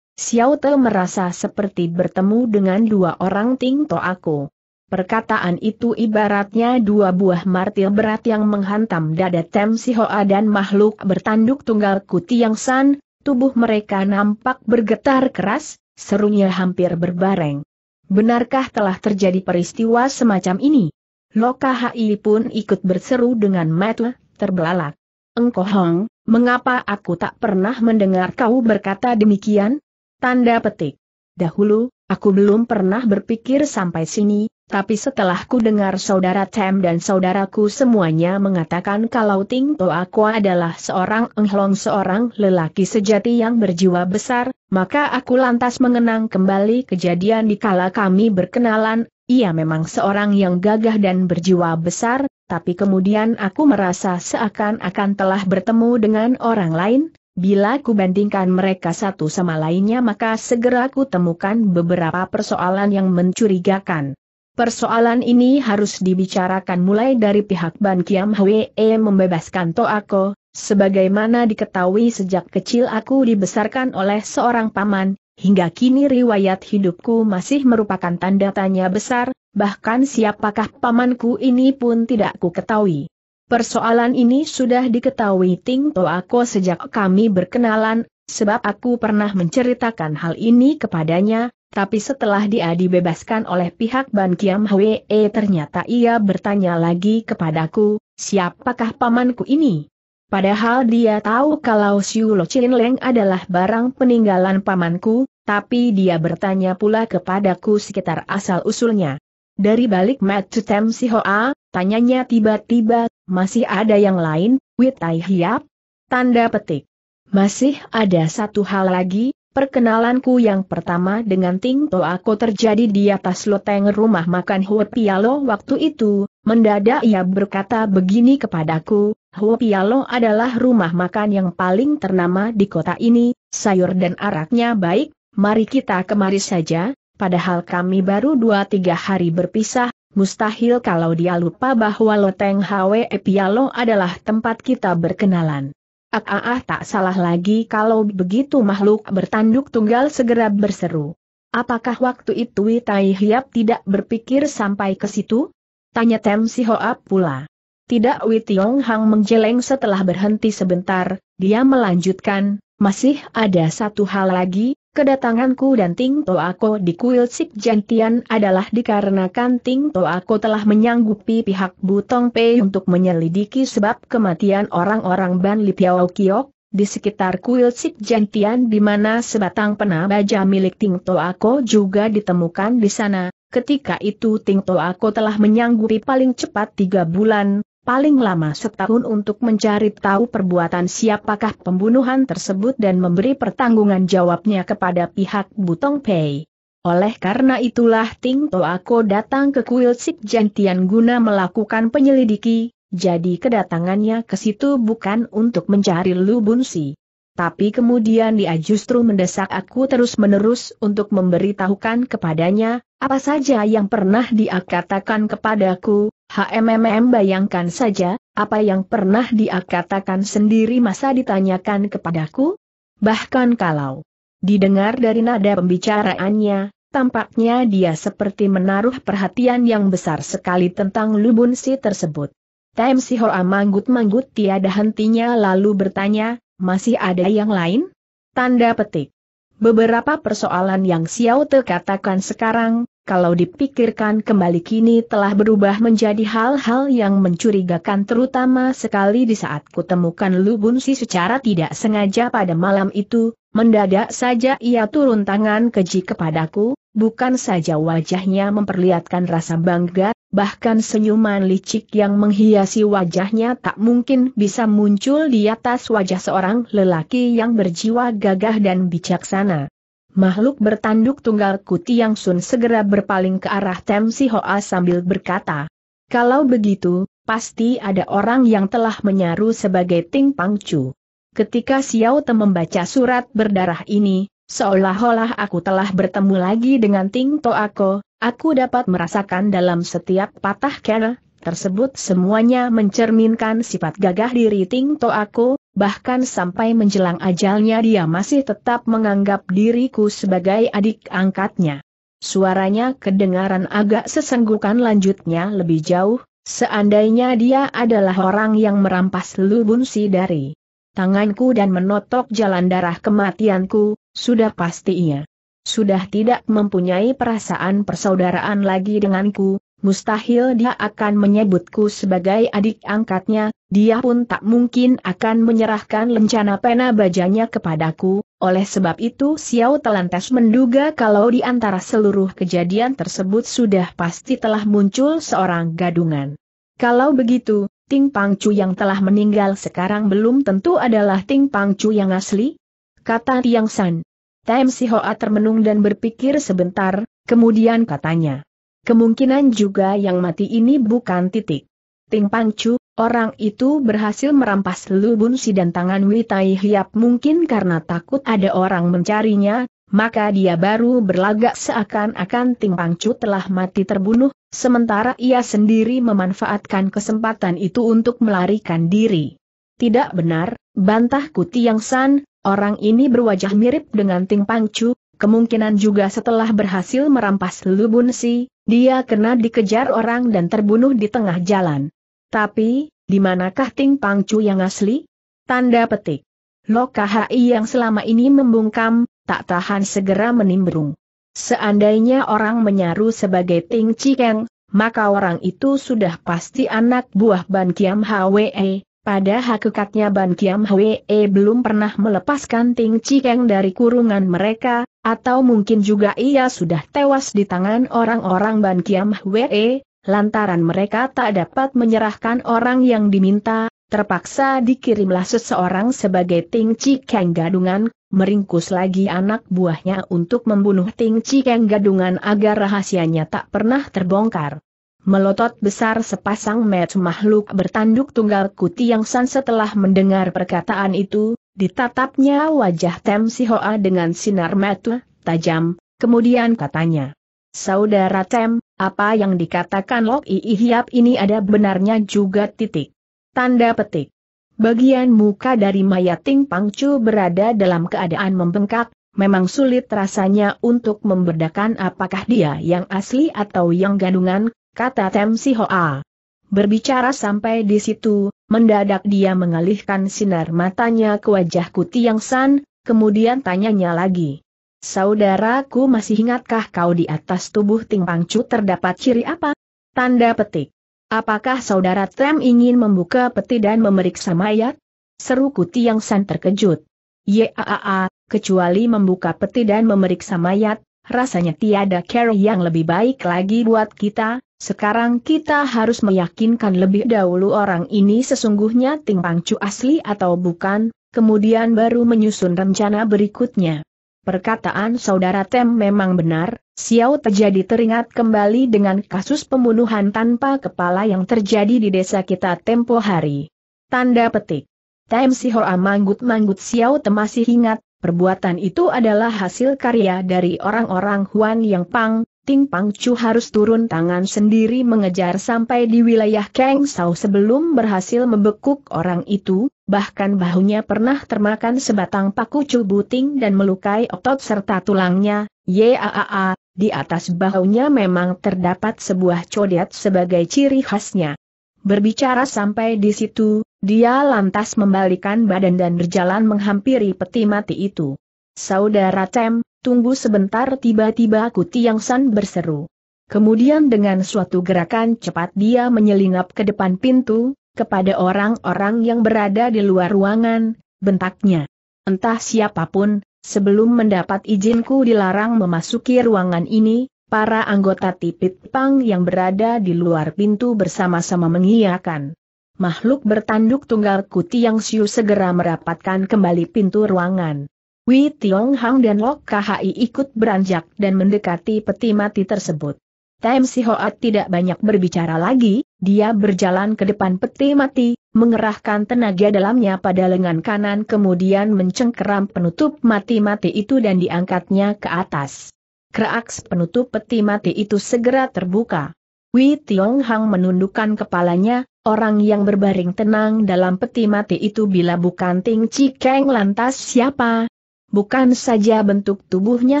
Xiao Te merasa seperti bertemu dengan dua orang Ting To Aku. Perkataan itu ibaratnya dua buah martil berat yang menghantam dada Tem Hoa dan makhluk bertanduk tunggal Kuti Yang San, tubuh mereka nampak bergetar keras, serunya hampir berbareng. Benarkah telah terjadi peristiwa semacam ini? Loka Hai pun ikut berseru dengan mata terbelalak. Engkohong, mengapa aku tak pernah mendengar kau berkata demikian? Tanda petik. Dahulu, aku belum pernah berpikir sampai sini, tapi setelah ku dengar saudara Cem dan saudaraku semuanya mengatakan kalau Ting Toa adalah seorang enghlong seorang lelaki sejati yang berjiwa besar, maka aku lantas mengenang kembali kejadian di kala kami berkenalan ia memang seorang yang gagah dan berjiwa besar, tapi kemudian aku merasa seakan-akan telah bertemu dengan orang lain, Bila ku bandingkan mereka satu sama lainnya maka segera ku temukan beberapa persoalan yang mencurigakan. Persoalan ini harus dibicarakan mulai dari pihak Ban Kiam Hwee membebaskan Toako, sebagaimana diketahui sejak kecil aku dibesarkan oleh seorang paman, Hingga kini riwayat hidupku masih merupakan tanda tanya besar, bahkan siapakah pamanku ini pun tidak ku ketahui. Persoalan ini sudah diketahui Ting Toako sejak kami berkenalan, sebab aku pernah menceritakan hal ini kepadanya, tapi setelah dia dibebaskan oleh pihak Ban Kiam Hwee ternyata ia bertanya lagi kepadaku, siapakah pamanku ini? Padahal dia tahu kalau siu Lo Chin Leng adalah barang peninggalan pamanku, tapi dia bertanya pula kepadaku sekitar asal-usulnya. Dari balik Mat Tem Si Hoa, tanyanya tiba-tiba, masih ada yang lain, Witai Hiap? Tanda petik. Masih ada satu hal lagi, perkenalanku yang pertama dengan Ting To aku terjadi di atas loteng rumah makan Hua Pialo waktu itu, Mendadak ia berkata begini kepadaku, Huopialo adalah rumah makan yang paling ternama di kota ini, sayur dan araknya baik, mari kita kemari saja, padahal kami baru dua tiga hari berpisah, mustahil kalau dia lupa bahwa Loteng Hwe Pialo adalah tempat kita berkenalan. Ah, ah, ah tak salah lagi kalau begitu makhluk bertanduk tunggal segera berseru. Apakah waktu itu Tai tidak berpikir sampai ke situ? Tanya Tem Si Hoa pula. Tidak Wei Tiong Hang menjeleng setelah berhenti sebentar, dia melanjutkan, masih ada satu hal lagi, kedatanganku dan Ting Toako di kuil Sik Jantian adalah dikarenakan Ting Toako telah menyanggupi pihak Butong Pei untuk menyelidiki sebab kematian orang-orang Ban Li Piao Kiok, di sekitar kuil Sik Jantian di mana sebatang pena baja milik Ting Toako juga ditemukan di sana, Ketika itu Ting Toako telah menyanggupi paling cepat tiga bulan, paling lama setahun untuk mencari tahu perbuatan siapakah pembunuhan tersebut dan memberi pertanggungan jawabnya kepada pihak Butong Pei. Oleh karena itulah Ting Toako datang ke kuil Sik Jantian guna melakukan penyelidiki, jadi kedatangannya ke situ bukan untuk mencari Lu si tapi kemudian dia justru mendesak aku terus-menerus untuk memberitahukan kepadanya, apa saja yang pernah dia katakan kepadaku, HMMM bayangkan saja, apa yang pernah dia katakan sendiri masa ditanyakan kepadaku? Bahkan kalau didengar dari nada pembicaraannya, tampaknya dia seperti menaruh perhatian yang besar sekali tentang Lubun Si tersebut. Tem Si Hoa manggut-manggut tiada hentinya lalu bertanya, masih ada yang lain? Tanda petik. Beberapa persoalan yang Xiao Te katakan sekarang, kalau dipikirkan kembali kini telah berubah menjadi hal-hal yang mencurigakan terutama sekali di saat kutemukan Bun Si secara tidak sengaja pada malam itu, mendadak saja ia turun tangan keji kepadaku, bukan saja wajahnya memperlihatkan rasa bangga bahkan senyuman licik yang menghiasi wajahnya tak mungkin bisa muncul di atas wajah seorang lelaki yang berjiwa gagah dan bijaksana. Makhluk bertanduk tunggal Kuti Yang Sun segera berpaling ke arah Tem Si Hoa sambil berkata, Kalau begitu, pasti ada orang yang telah menyaru sebagai Ting Pangcu. Ketika Xiao Te membaca surat berdarah ini, Seolah-olah aku telah bertemu lagi dengan Ting Toako, aku dapat merasakan dalam setiap patah kera, tersebut semuanya mencerminkan sifat gagah diri Ting Toako, bahkan sampai menjelang ajalnya dia masih tetap menganggap diriku sebagai adik angkatnya. Suaranya kedengaran agak sesenggukan lanjutnya lebih jauh, seandainya dia adalah orang yang merampas lubun si dari tanganku dan menotok jalan darah kematianku, sudah pasti iya. Sudah tidak mempunyai perasaan persaudaraan lagi denganku, mustahil dia akan menyebutku sebagai adik angkatnya, dia pun tak mungkin akan menyerahkan lencana pena bajanya kepadaku, oleh sebab itu Xiao Telantes menduga kalau di antara seluruh kejadian tersebut sudah pasti telah muncul seorang gadungan. Kalau begitu, Ting Pangcu yang telah meninggal sekarang belum tentu adalah Ting Pangcu yang asli? Kata Tiang San. Tem Si Hoa termenung dan berpikir sebentar, kemudian katanya. Kemungkinan juga yang mati ini bukan titik. Ting Chu, orang itu berhasil merampas lubun si dan tangan Witai Hiap mungkin karena takut ada orang mencarinya, maka dia baru berlagak seakan-akan Ting Chu telah mati terbunuh, sementara ia sendiri memanfaatkan kesempatan itu untuk melarikan diri. Tidak benar, bantah Kuti Yang San, Orang ini berwajah mirip dengan Ting Pangcu, kemungkinan juga setelah berhasil merampas Lubun Lubunsi, dia kena dikejar orang dan terbunuh di tengah jalan. Tapi, di manakah Ting Pangcu yang asli? Tanda petik. Lokahai yang selama ini membungkam, tak tahan segera menimbrung. Seandainya orang menyaru sebagai Ting Cikeng, maka orang itu sudah pasti anak buah Ban Kiam Hwe, pada hakikatnya Ban Kiam Hwe eh, belum pernah melepaskan Ting Cikeng dari kurungan mereka, atau mungkin juga ia sudah tewas di tangan orang-orang Ban Kiam Hwe, eh, lantaran mereka tak dapat menyerahkan orang yang diminta, terpaksa dikirimlah seseorang sebagai Ting Cikeng gadungan, meringkus lagi anak buahnya untuk membunuh Ting Cikeng gadungan agar rahasianya tak pernah terbongkar. Melotot besar sepasang mat makhluk bertanduk tunggal kuti yang San setelah mendengar perkataan itu, ditatapnya wajah Tem Si Hoa dengan sinar metu, tajam, kemudian katanya. Saudara Tem, apa yang dikatakan Lok Ii ini ada benarnya juga titik. Tanda petik. Bagian muka dari mayat Ting Pangcu berada dalam keadaan membengkak, memang sulit rasanya untuk membedakan apakah dia yang asli atau yang gadungan, kata Tem Si Hoa. Berbicara sampai di situ, mendadak dia mengalihkan sinar matanya ke wajah Kuti Yang San, kemudian tanyanya lagi. Saudaraku masih ingatkah kau di atas tubuh Ting Pangcu terdapat ciri apa? Tanda petik. Apakah saudara Tem ingin membuka peti dan memeriksa mayat? Seru Kuti Yang San terkejut. Yaa, kecuali membuka peti dan memeriksa mayat, rasanya tiada care yang lebih baik lagi buat kita, sekarang kita harus meyakinkan lebih dahulu orang ini sesungguhnya Ting Pangcu asli atau bukan, kemudian baru menyusun rencana berikutnya. Perkataan saudara Tem memang benar, Xiao terjadi teringat kembali dengan kasus pembunuhan tanpa kepala yang terjadi di desa kita tempo hari. Tanda petik. Tem Sihoa manggut-manggut Xiao Te masih ingat, Perbuatan itu adalah hasil karya dari orang-orang Huan Yang Pang, Ting Pang Chu harus turun tangan sendiri mengejar sampai di wilayah Kang Sao sebelum berhasil membekuk orang itu, bahkan bahunya pernah termakan sebatang paku Buting dan melukai otot serta tulangnya, yaaa, di atas bahunya memang terdapat sebuah codet sebagai ciri khasnya. Berbicara sampai di situ, dia lantas membalikan badan dan berjalan menghampiri peti mati itu. Saudara Tem, tunggu sebentar tiba-tiba Kuti Yang San berseru. Kemudian dengan suatu gerakan cepat dia menyelinap ke depan pintu, kepada orang-orang yang berada di luar ruangan, bentaknya. Entah siapapun, sebelum mendapat izinku dilarang memasuki ruangan ini, para anggota tipit pang yang berada di luar pintu bersama-sama mengiyakan makhluk bertanduk tunggal Kuti Yang Siu segera merapatkan kembali pintu ruangan. Wei Tiong Hang dan Lok KHI ikut beranjak dan mendekati peti mati tersebut. Tem Si Hoat tidak banyak berbicara lagi, dia berjalan ke depan peti mati, mengerahkan tenaga dalamnya pada lengan kanan kemudian mencengkeram penutup mati-mati itu dan diangkatnya ke atas. Kreaks penutup peti mati itu segera terbuka. Wei Tiong Hang menundukkan kepalanya, Orang yang berbaring tenang dalam peti mati itu bila bukan Ting Cikeng lantas siapa? Bukan saja bentuk tubuhnya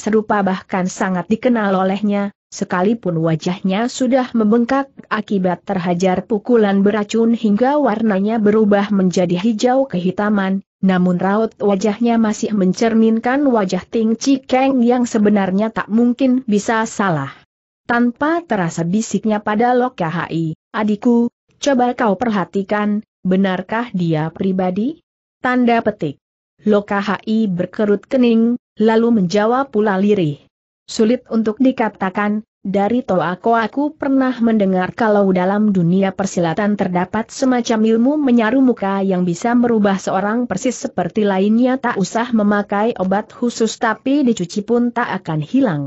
serupa bahkan sangat dikenal olehnya, sekalipun wajahnya sudah membengkak akibat terhajar pukulan beracun hingga warnanya berubah menjadi hijau kehitaman, namun raut wajahnya masih mencerminkan wajah Ting Cikeng yang sebenarnya tak mungkin bisa salah. Tanpa terasa bisiknya pada Lok Hai, adikku, Coba kau perhatikan, benarkah dia pribadi? Tanda petik. Lokahi berkerut kening, lalu menjawab pula lirih. Sulit untuk dikatakan, dari Toako aku pernah mendengar kalau dalam dunia persilatan terdapat semacam ilmu menyaru muka yang bisa merubah seorang persis seperti lainnya tak usah memakai obat khusus tapi dicuci pun tak akan hilang.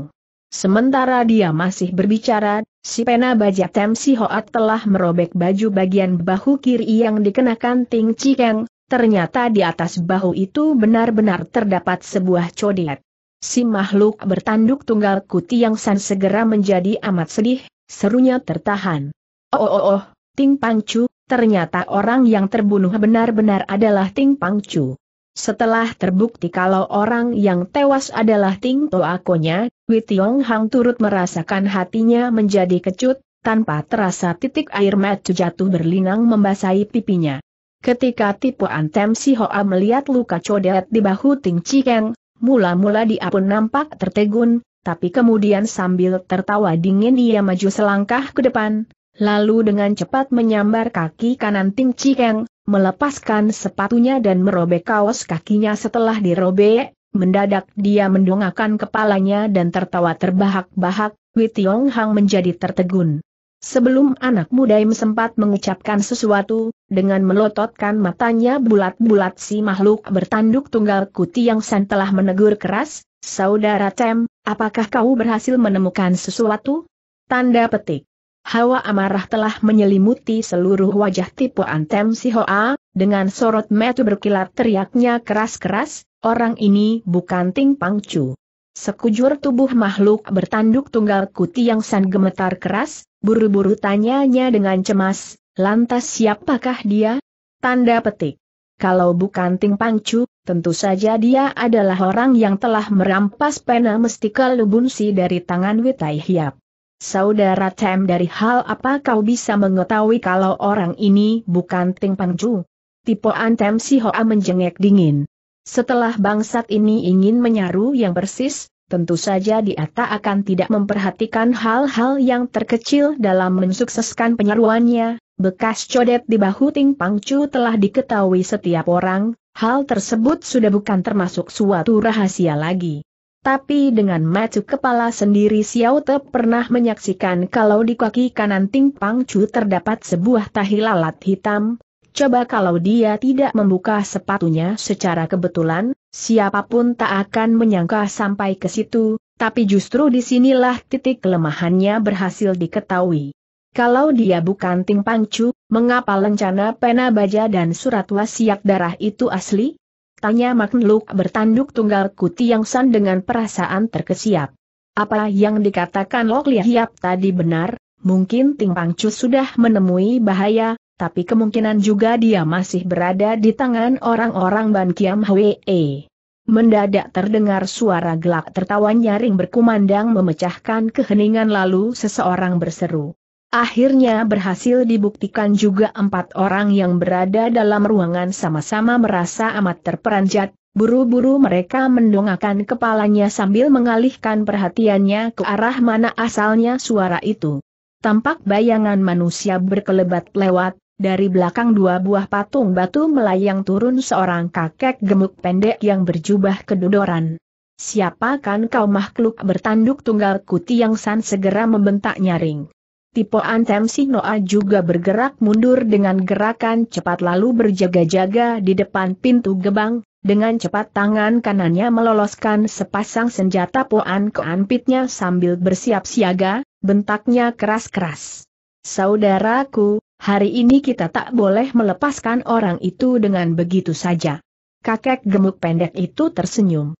Sementara dia masih berbicara, si pena baja Tem Si Hoat telah merobek baju bagian bahu kiri yang dikenakan Ting Cikeng, ternyata di atas bahu itu benar-benar terdapat sebuah codet. Si makhluk bertanduk tunggal kuti yang san segera menjadi amat sedih, serunya tertahan. Oh, oh oh oh, Ting Pangcu, ternyata orang yang terbunuh benar-benar adalah Ting Pangcu. Setelah terbukti kalau orang yang tewas adalah Ting Toakonya, Wei Tiong Hang turut merasakan hatinya menjadi kecut, tanpa terasa titik air mata jatuh berlinang membasahi pipinya. Ketika tipuan antem Si Hoa melihat luka codet di bahu Ting Cikeng, mula-mula dia pun nampak tertegun, tapi kemudian sambil tertawa dingin ia maju selangkah ke depan, lalu dengan cepat menyambar kaki kanan Ting Cikeng, melepaskan sepatunya dan merobek kaos kakinya setelah dirobek, mendadak dia mendongakkan kepalanya dan tertawa terbahak-bahak, Witiong Hang menjadi tertegun. Sebelum anak muda yang sempat mengucapkan sesuatu, dengan melototkan matanya bulat-bulat si makhluk bertanduk tunggal kuti yang san telah menegur keras, Saudara Tem, apakah kau berhasil menemukan sesuatu? Tanda petik. Hawa amarah telah menyelimuti seluruh wajah tipu antem Si Hoa, dengan sorot mata berkilat teriaknya keras-keras, orang ini bukan Ting Pangcu. Sekujur tubuh makhluk bertanduk tunggal kuti yang san gemetar keras, buru-buru tanyanya dengan cemas, lantas siapakah dia? Tanda petik. Kalau bukan Ting Pangcu, tentu saja dia adalah orang yang telah merampas pena mestika Lubunsi dari tangan Witai Hiap. Saudara Tem dari hal apa kau bisa mengetahui kalau orang ini bukan Ting Pengju? Tipean Antem si Hoa menjengek dingin. Setelah bangsat ini ingin menyaru yang persis, tentu saja dia tak akan tidak memperhatikan hal-hal yang terkecil dalam mensukseskan penyaruannya. Bekas codet di bahu Ting Pangcu telah diketahui setiap orang, hal tersebut sudah bukan termasuk suatu rahasia lagi. Tapi dengan macu kepala sendiri Xiao Te pernah menyaksikan kalau di kaki kanan Ting Pang Chu terdapat sebuah tahi lalat hitam. Coba kalau dia tidak membuka sepatunya secara kebetulan, siapapun tak akan menyangka sampai ke situ, tapi justru disinilah titik kelemahannya berhasil diketahui. Kalau dia bukan Ting Pang Chu, mengapa lencana pena baja dan surat wasiat darah itu asli? Tanya Makhluk bertanduk tunggal Kuti Yang San dengan perasaan terkesiap. Apa yang dikatakan Lok Lihiap tadi benar, mungkin Ting Pangcu sudah menemui bahaya, tapi kemungkinan juga dia masih berada di tangan orang-orang Ban Kiam Hwee. Mendadak terdengar suara gelak tertawa nyaring berkumandang memecahkan keheningan lalu seseorang berseru. Akhirnya berhasil dibuktikan juga empat orang yang berada dalam ruangan sama-sama merasa amat terperanjat, buru-buru mereka mendongakkan kepalanya sambil mengalihkan perhatiannya ke arah mana asalnya suara itu. Tampak bayangan manusia berkelebat lewat, dari belakang dua buah patung batu melayang turun seorang kakek gemuk pendek yang berjubah kedodoran. Siapa kan kau makhluk bertanduk tunggal kuti yang San segera membentak nyaring. Tipe Antem Sinoa juga bergerak mundur dengan gerakan cepat lalu berjaga-jaga di depan pintu gebang, dengan cepat tangan kanannya meloloskan sepasang senjata poan ke ampitnya sambil bersiap siaga, bentaknya keras-keras. Saudaraku, hari ini kita tak boleh melepaskan orang itu dengan begitu saja. Kakek gemuk pendek itu tersenyum.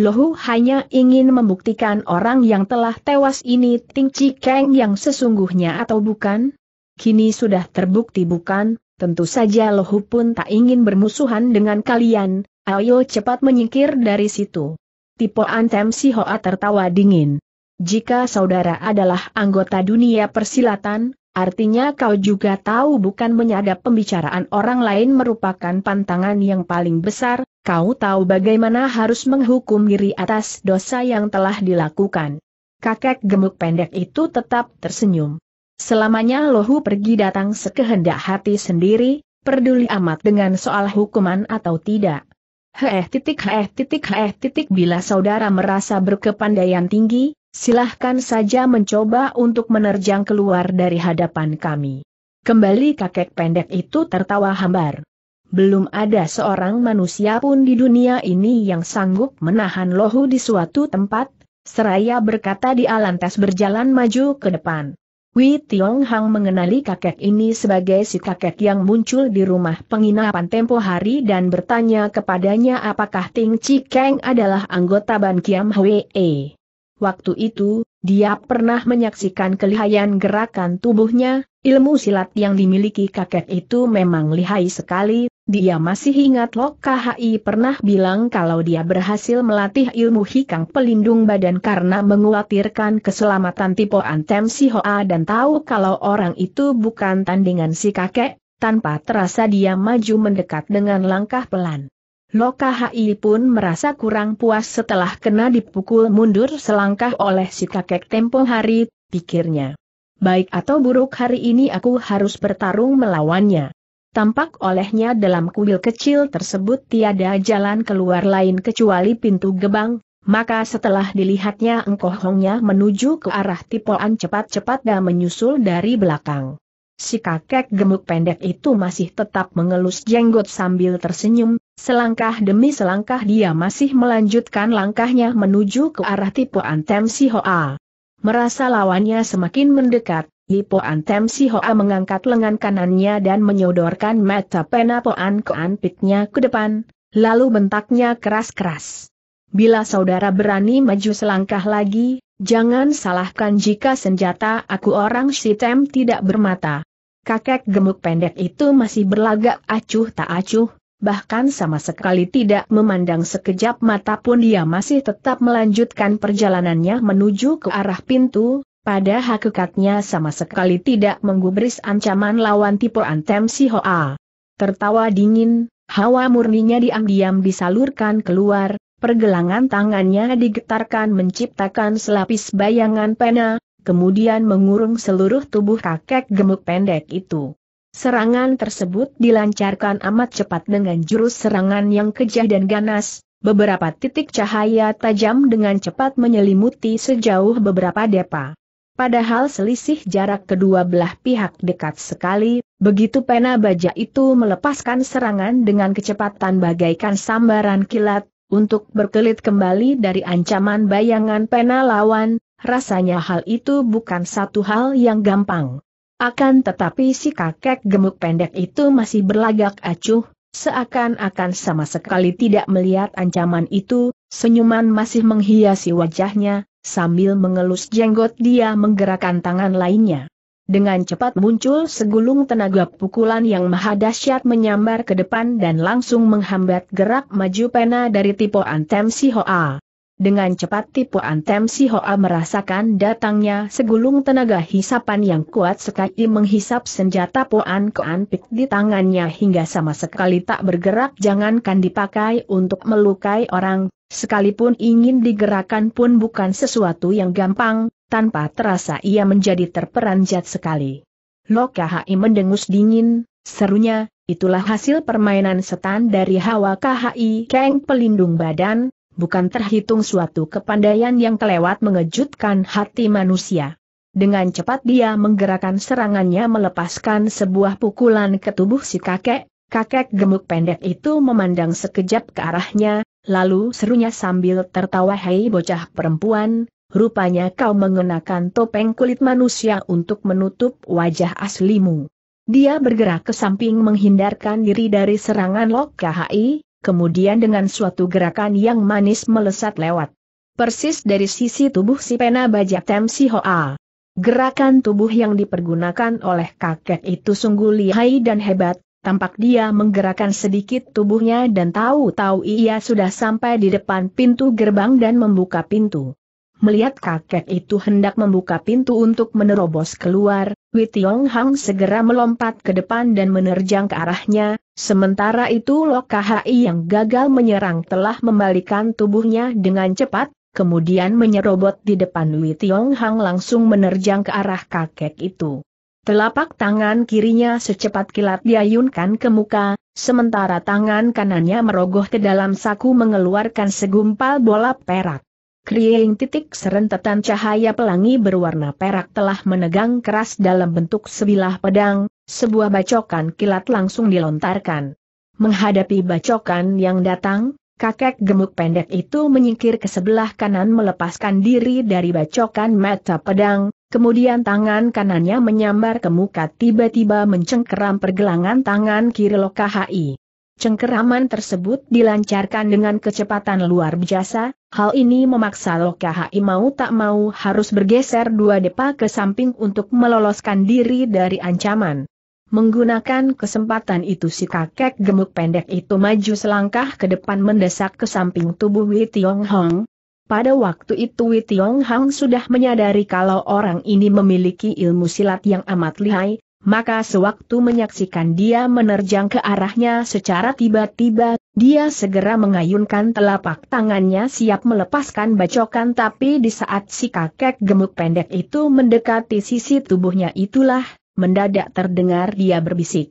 Lohu hanya ingin membuktikan orang yang telah tewas ini Ting Chi Kang yang sesungguhnya atau bukan? Kini sudah terbukti bukan, tentu saja Lohu pun tak ingin bermusuhan dengan kalian, ayo cepat menyingkir dari situ. Tipo Antem Si Hoa tertawa dingin. Jika saudara adalah anggota dunia persilatan, Artinya kau juga tahu bukan menyadap pembicaraan orang lain merupakan pantangan yang paling besar, kau tahu bagaimana harus menghukum diri atas dosa yang telah dilakukan. Kakek gemuk pendek itu tetap tersenyum. Selamanya lohu pergi datang sekehendak hati sendiri, peduli amat dengan soal hukuman atau tidak. Heh titik heh titik heh titik bila saudara merasa berkepandaian tinggi, Silahkan saja mencoba untuk menerjang keluar dari hadapan kami. Kembali kakek pendek itu tertawa hambar. Belum ada seorang manusia pun di dunia ini yang sanggup menahan lohu di suatu tempat, seraya berkata di lantas berjalan maju ke depan. Wei Tiong Hang mengenali kakek ini sebagai si kakek yang muncul di rumah penginapan tempo hari dan bertanya kepadanya apakah Ting Chi Keng adalah anggota Ban Kiam Hwee. Waktu itu, dia pernah menyaksikan kelihayan gerakan tubuhnya, ilmu silat yang dimiliki kakek itu memang lihai sekali, dia masih ingat Lok KHI pernah bilang kalau dia berhasil melatih ilmu hikang pelindung badan karena menguatirkan keselamatan tipe antem Si Hoa dan tahu kalau orang itu bukan tandingan si kakek, tanpa terasa dia maju mendekat dengan langkah pelan. Loka Hai pun merasa kurang puas setelah kena dipukul mundur selangkah oleh si kakek tempo hari, pikirnya. Baik atau buruk hari ini aku harus bertarung melawannya. Tampak olehnya dalam kuil kecil tersebut tiada jalan keluar lain kecuali pintu gebang, maka setelah dilihatnya engkoh hongnya menuju ke arah tipoan cepat-cepat dan menyusul dari belakang. Si kakek gemuk pendek itu masih tetap mengelus jenggot sambil tersenyum, Selangkah demi selangkah dia masih melanjutkan langkahnya menuju ke arah tipe Antem Si Hoa. Merasa lawannya semakin mendekat, Lipoan Antem Si Hoa mengangkat lengan kanannya dan menyodorkan mata penapoan ke anpitnya ke depan, lalu bentaknya keras-keras. Bila saudara berani maju selangkah lagi, jangan salahkan jika senjata aku orang Sitem tidak bermata. Kakek gemuk pendek itu masih berlagak acuh tak acuh, bahkan sama sekali tidak memandang sekejap mata pun dia masih tetap melanjutkan perjalanannya menuju ke arah pintu, pada hakikatnya sama sekali tidak menggubris ancaman lawan tipe antem si Hoa. Tertawa dingin, hawa murninya diam-diam disalurkan keluar, pergelangan tangannya digetarkan menciptakan selapis bayangan pena, kemudian mengurung seluruh tubuh kakek gemuk pendek itu. Serangan tersebut dilancarkan amat cepat dengan jurus serangan yang kejah dan ganas, beberapa titik cahaya tajam dengan cepat menyelimuti sejauh beberapa depa. Padahal selisih jarak kedua belah pihak dekat sekali, begitu pena baja itu melepaskan serangan dengan kecepatan bagaikan sambaran kilat, untuk berkelit kembali dari ancaman bayangan pena lawan, rasanya hal itu bukan satu hal yang gampang. Akan tetapi si kakek gemuk pendek itu masih berlagak acuh, seakan-akan sama sekali tidak melihat ancaman itu, senyuman masih menghiasi wajahnya, sambil mengelus jenggot dia menggerakkan tangan lainnya. Dengan cepat muncul segulung tenaga pukulan yang maha dahsyat menyambar ke depan dan langsung menghambat gerak maju pena dari tipe antem si Hoa. Dengan cepat tipuan Tem Si Hoa merasakan datangnya segulung tenaga hisapan yang kuat sekali menghisap senjata Poan Koan Pik di tangannya hingga sama sekali tak bergerak jangankan dipakai untuk melukai orang, sekalipun ingin digerakkan pun bukan sesuatu yang gampang, tanpa terasa ia menjadi terperanjat sekali. Lokahai mendengus dingin, serunya, itulah hasil permainan setan dari Hawa KHI Keng pelindung badan, bukan terhitung suatu kepandaian yang kelewat mengejutkan hati manusia. Dengan cepat dia menggerakkan serangannya melepaskan sebuah pukulan ke tubuh si kakek, kakek gemuk pendek itu memandang sekejap ke arahnya, lalu serunya sambil tertawa hei bocah perempuan, rupanya kau mengenakan topeng kulit manusia untuk menutup wajah aslimu. Dia bergerak ke samping menghindarkan diri dari serangan Lok KHI, kemudian dengan suatu gerakan yang manis melesat lewat. Persis dari sisi tubuh si pena bajak Tem Si Hoa. Gerakan tubuh yang dipergunakan oleh kakek itu sungguh lihai dan hebat, tampak dia menggerakkan sedikit tubuhnya dan tahu-tahu ia sudah sampai di depan pintu gerbang dan membuka pintu. Melihat kakek itu hendak membuka pintu untuk menerobos keluar, Tiong Hang segera melompat ke depan dan menerjang ke arahnya, Sementara itu Lokahi yang gagal menyerang telah membalikan tubuhnya dengan cepat, kemudian menyerobot di depan Wei Tiong Hang langsung menerjang ke arah kakek itu. Telapak tangan kirinya secepat kilat diayunkan ke muka, sementara tangan kanannya merogoh ke dalam saku mengeluarkan segumpal bola perak. Kriing titik serentetan cahaya pelangi berwarna perak telah menegang keras dalam bentuk sebilah pedang, sebuah bacokan kilat langsung dilontarkan. Menghadapi bacokan yang datang, kakek gemuk pendek itu menyingkir ke sebelah kanan melepaskan diri dari bacokan mata pedang, kemudian tangan kanannya menyambar ke muka tiba-tiba mencengkeram pergelangan tangan kiri lokahai. Cengkeraman tersebut dilancarkan dengan kecepatan luar biasa, hal ini memaksa Lokahi mau tak mau harus bergeser dua depa ke samping untuk meloloskan diri dari ancaman. Menggunakan kesempatan itu si kakek gemuk pendek itu maju selangkah ke depan mendesak ke samping tubuh Wei Tiong Hong. Pada waktu itu Wei Tiong Hong sudah menyadari kalau orang ini memiliki ilmu silat yang amat lihai, maka sewaktu menyaksikan dia menerjang ke arahnya secara tiba-tiba, dia segera mengayunkan telapak tangannya siap melepaskan bacokan tapi di saat si kakek gemuk pendek itu mendekati sisi tubuhnya itulah, mendadak terdengar dia berbisik.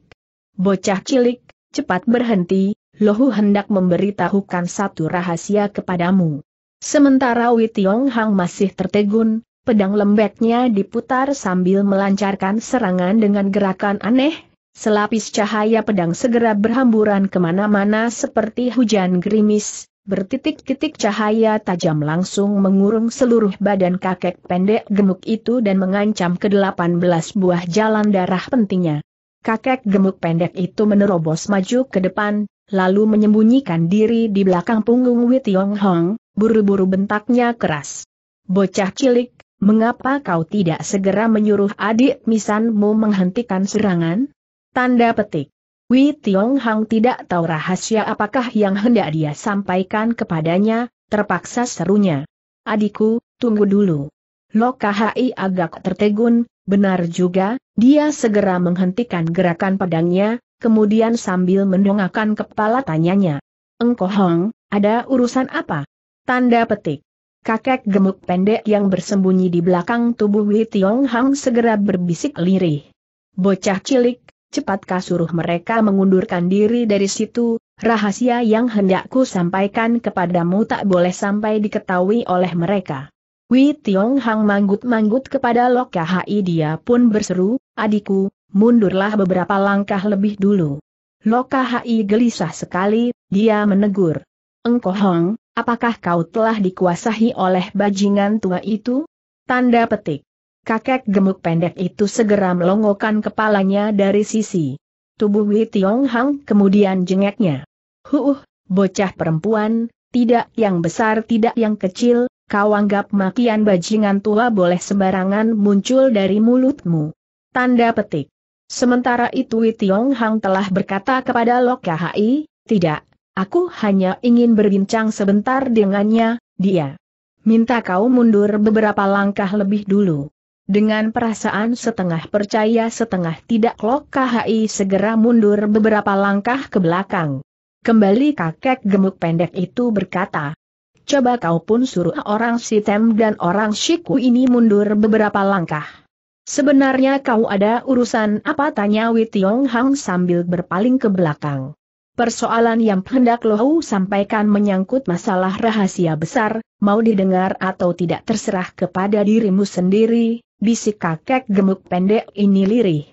Bocah cilik, cepat berhenti, lohu hendak memberitahukan satu rahasia kepadamu. Sementara Wei Tiong Hang masih tertegun, pedang lembeknya diputar sambil melancarkan serangan dengan gerakan aneh, selapis cahaya pedang segera berhamburan kemana-mana seperti hujan gerimis, bertitik-titik cahaya tajam langsung mengurung seluruh badan kakek pendek gemuk itu dan mengancam ke-18 buah jalan darah pentingnya. Kakek gemuk pendek itu menerobos maju ke depan, lalu menyembunyikan diri di belakang punggung Wit Yong Hong, buru-buru bentaknya keras. Bocah cilik, Mengapa kau tidak segera menyuruh adik misanmu menghentikan serangan? Tanda petik. Wei Tiong Hang tidak tahu rahasia apakah yang hendak dia sampaikan kepadanya, terpaksa serunya. Adikku, tunggu dulu. Loka Hai agak tertegun, benar juga, dia segera menghentikan gerakan pedangnya, kemudian sambil mendongakkan kepala tanyanya. Engkoh Hong, ada urusan apa? Tanda petik. Kakek gemuk pendek yang bersembunyi di belakang tubuh Wei Tiong Hang segera berbisik lirih. Bocah cilik, cepat kasuruh mereka mengundurkan diri dari situ, rahasia yang hendakku sampaikan kepadamu tak boleh sampai diketahui oleh mereka. Wei Tiong Hang manggut-manggut kepada Loka Hai dia pun berseru, adikku, mundurlah beberapa langkah lebih dulu. Loka Hai gelisah sekali, dia menegur. Engkohong, Apakah kau telah dikuasahi oleh bajingan tua itu? Tanda petik. Kakek gemuk pendek itu segera melongokkan kepalanya dari sisi tubuh Wei Tiong Hang kemudian jengeknya. Huh, bocah perempuan, tidak yang besar tidak yang kecil, kau anggap makian bajingan tua boleh sembarangan muncul dari mulutmu. Tanda petik. Sementara itu Wei Tiong Hang telah berkata kepada Lok Kahai, tidak, Aku hanya ingin berbincang sebentar dengannya, dia. Minta kau mundur beberapa langkah lebih dulu. Dengan perasaan setengah percaya setengah tidak Lok KHI segera mundur beberapa langkah ke belakang. Kembali kakek gemuk pendek itu berkata, Coba kau pun suruh orang Sitem dan orang Shiku ini mundur beberapa langkah. Sebenarnya kau ada urusan apa tanya Wei Tiong Hang sambil berpaling ke belakang. Persoalan yang hendak Lohau sampaikan menyangkut masalah rahasia besar, mau didengar atau tidak terserah kepada dirimu sendiri, bisik kakek gemuk pendek ini lirih.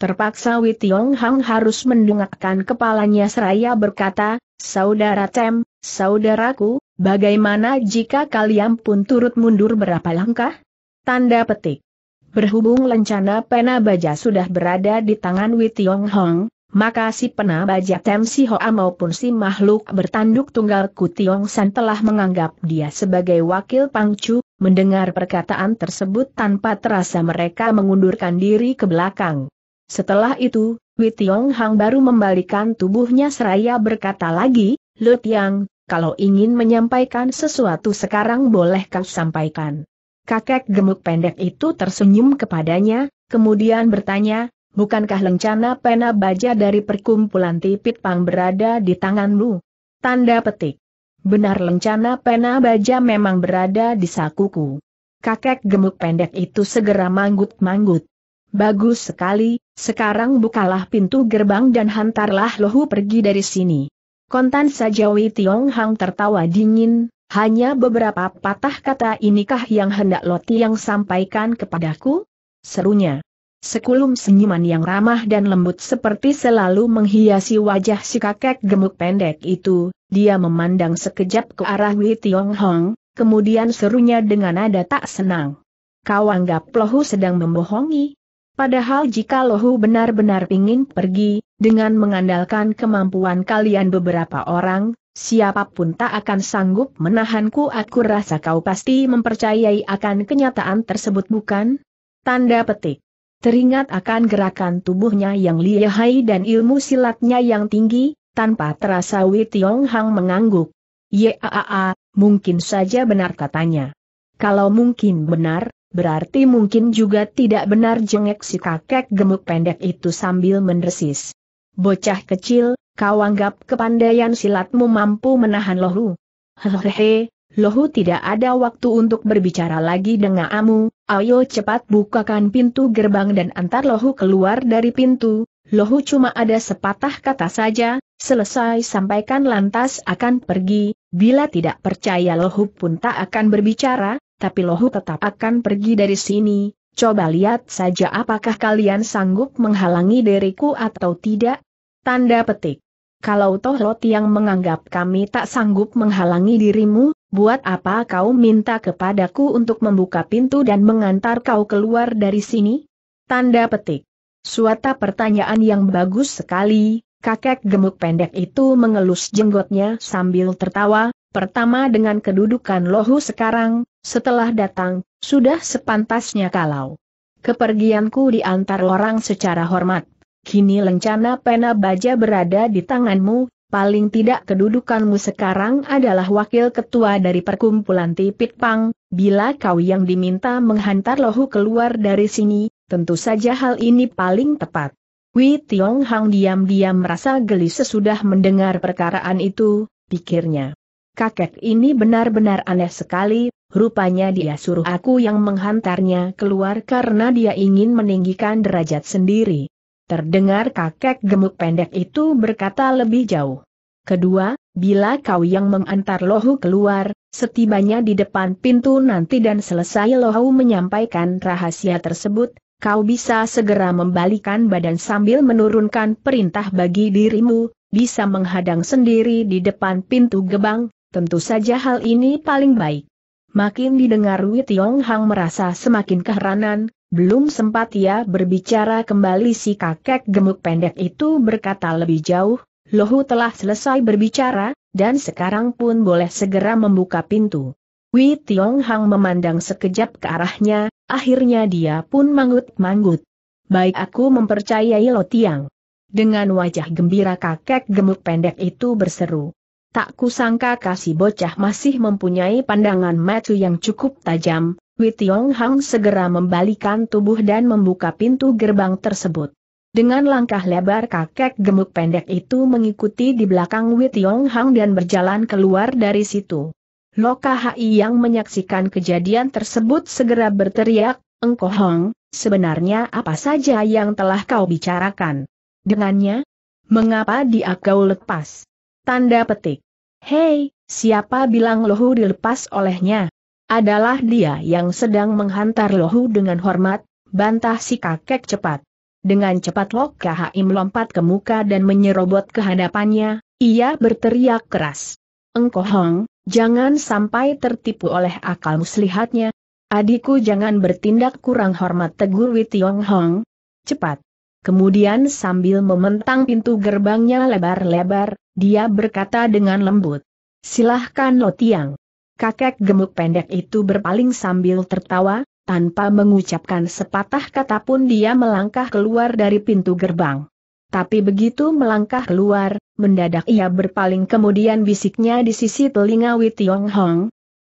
Terpaksa Witiong Hang harus mendongakkan kepalanya seraya berkata, Saudara Tem, saudaraku, bagaimana jika kalian pun turut mundur berapa langkah? Tanda petik. Berhubung lencana Pena Baja sudah berada di tangan Witiong Hong, maka si penabajak Tem Si Hoa maupun si makhluk bertanduk tunggal Ku Tiong San telah menganggap dia sebagai wakil Pangcu, mendengar perkataan tersebut tanpa terasa mereka mengundurkan diri ke belakang. Setelah itu, Wei Tiong Hang baru membalikan tubuhnya seraya berkata lagi, Lu Tiang, kalau ingin menyampaikan sesuatu sekarang boleh kau sampaikan. Kakek gemuk pendek itu tersenyum kepadanya, kemudian bertanya, bukankah lencana pena baja dari perkumpulan tipit pang berada di tanganmu? Tanda petik. Benar lencana pena baja memang berada di sakuku. Kakek gemuk pendek itu segera manggut-manggut. Bagus sekali, sekarang bukalah pintu gerbang dan hantarlah lohu pergi dari sini. Kontan saja Wei Tiong Hang tertawa dingin, hanya beberapa patah kata inikah yang hendak Loti yang sampaikan kepadaku? Serunya. Sekulum senyuman yang ramah dan lembut seperti selalu menghiasi wajah si kakek gemuk pendek itu, dia memandang sekejap ke arah Wei Tiong Hong, kemudian serunya dengan nada tak senang. Kau anggap Lohu sedang membohongi? Padahal jika Lohu benar-benar ingin pergi, dengan mengandalkan kemampuan kalian beberapa orang, siapapun tak akan sanggup menahanku aku rasa kau pasti mempercayai akan kenyataan tersebut bukan? Tanda petik teringat akan gerakan tubuhnya yang lihai dan ilmu silatnya yang tinggi, tanpa terasa Wei Tiong Hang mengangguk. Yaa, mungkin saja benar katanya. Kalau mungkin benar, berarti mungkin juga tidak benar jengek si kakek gemuk pendek itu sambil mendesis. Bocah kecil, kau anggap kepandaian silatmu mampu menahan lohu. Hehehe, Lohu tidak ada waktu untuk berbicara lagi dengan Amu, ayo cepat bukakan pintu gerbang dan antar Lohu keluar dari pintu, Lohu cuma ada sepatah kata saja, selesai sampaikan lantas akan pergi, bila tidak percaya Lohu pun tak akan berbicara, tapi Lohu tetap akan pergi dari sini, coba lihat saja apakah kalian sanggup menghalangi diriku atau tidak? Tanda petik. Kalau Toh Lot yang menganggap kami tak sanggup menghalangi dirimu, buat apa kau minta kepadaku untuk membuka pintu dan mengantar kau keluar dari sini? Tanda petik. Suatu pertanyaan yang bagus sekali, kakek gemuk pendek itu mengelus jenggotnya sambil tertawa, pertama dengan kedudukan lohu sekarang, setelah datang, sudah sepantasnya kalau kepergianku diantar orang secara hormat. Kini lencana pena baja berada di tanganmu, paling tidak kedudukanmu sekarang adalah wakil ketua dari perkumpulan Tipit Pang, bila kau yang diminta menghantar lohu keluar dari sini, tentu saja hal ini paling tepat. Wei Tiong Hang diam-diam merasa geli sesudah mendengar perkaraan itu, pikirnya. Kakek ini benar-benar aneh sekali, rupanya dia suruh aku yang menghantarnya keluar karena dia ingin meninggikan derajat sendiri. Terdengar kakek gemuk pendek itu berkata lebih jauh. Kedua, bila kau yang mengantar lohu keluar, setibanya di depan pintu nanti dan selesai lohu menyampaikan rahasia tersebut, kau bisa segera membalikan badan sambil menurunkan perintah bagi dirimu, bisa menghadang sendiri di depan pintu gebang, tentu saja hal ini paling baik. Makin didengar Tiong Hang merasa semakin keheranan, belum sempat ia berbicara kembali si kakek gemuk pendek itu berkata lebih jauh, Lohu telah selesai berbicara, dan sekarang pun boleh segera membuka pintu. Wei Tiong Hang memandang sekejap ke arahnya, akhirnya dia pun manggut-manggut. Baik aku mempercayai Lo Tiang. Dengan wajah gembira kakek gemuk pendek itu berseru. Tak kusangka kasih bocah masih mempunyai pandangan mata yang cukup tajam, Wei Tiong Hang segera membalikan tubuh dan membuka pintu gerbang tersebut. Dengan langkah lebar kakek gemuk pendek itu mengikuti di belakang Wei Tiong Hang dan berjalan keluar dari situ. Loka Hai yang menyaksikan kejadian tersebut segera berteriak, Engkoh Hong, sebenarnya apa saja yang telah kau bicarakan? Dengannya? Mengapa dia kau lepas? Tanda petik. Hei, siapa bilang lohu dilepas olehnya? Adalah dia yang sedang menghantar Lohu dengan hormat, bantah si kakek cepat. Dengan cepat loh Kahai melompat ke muka dan menyerobot ke hadapannya, ia berteriak keras. Engkohong, jangan sampai tertipu oleh akal muslihatnya. Adikku jangan bertindak kurang hormat tegur Witiong Hong. Cepat. Kemudian sambil mementang pintu gerbangnya lebar-lebar, dia berkata dengan lembut. Silahkan Lo Tiang kakek gemuk pendek itu berpaling sambil tertawa, tanpa mengucapkan sepatah kata pun dia melangkah keluar dari pintu gerbang. Tapi begitu melangkah keluar, mendadak ia berpaling kemudian bisiknya di sisi telinga Witiong Hong.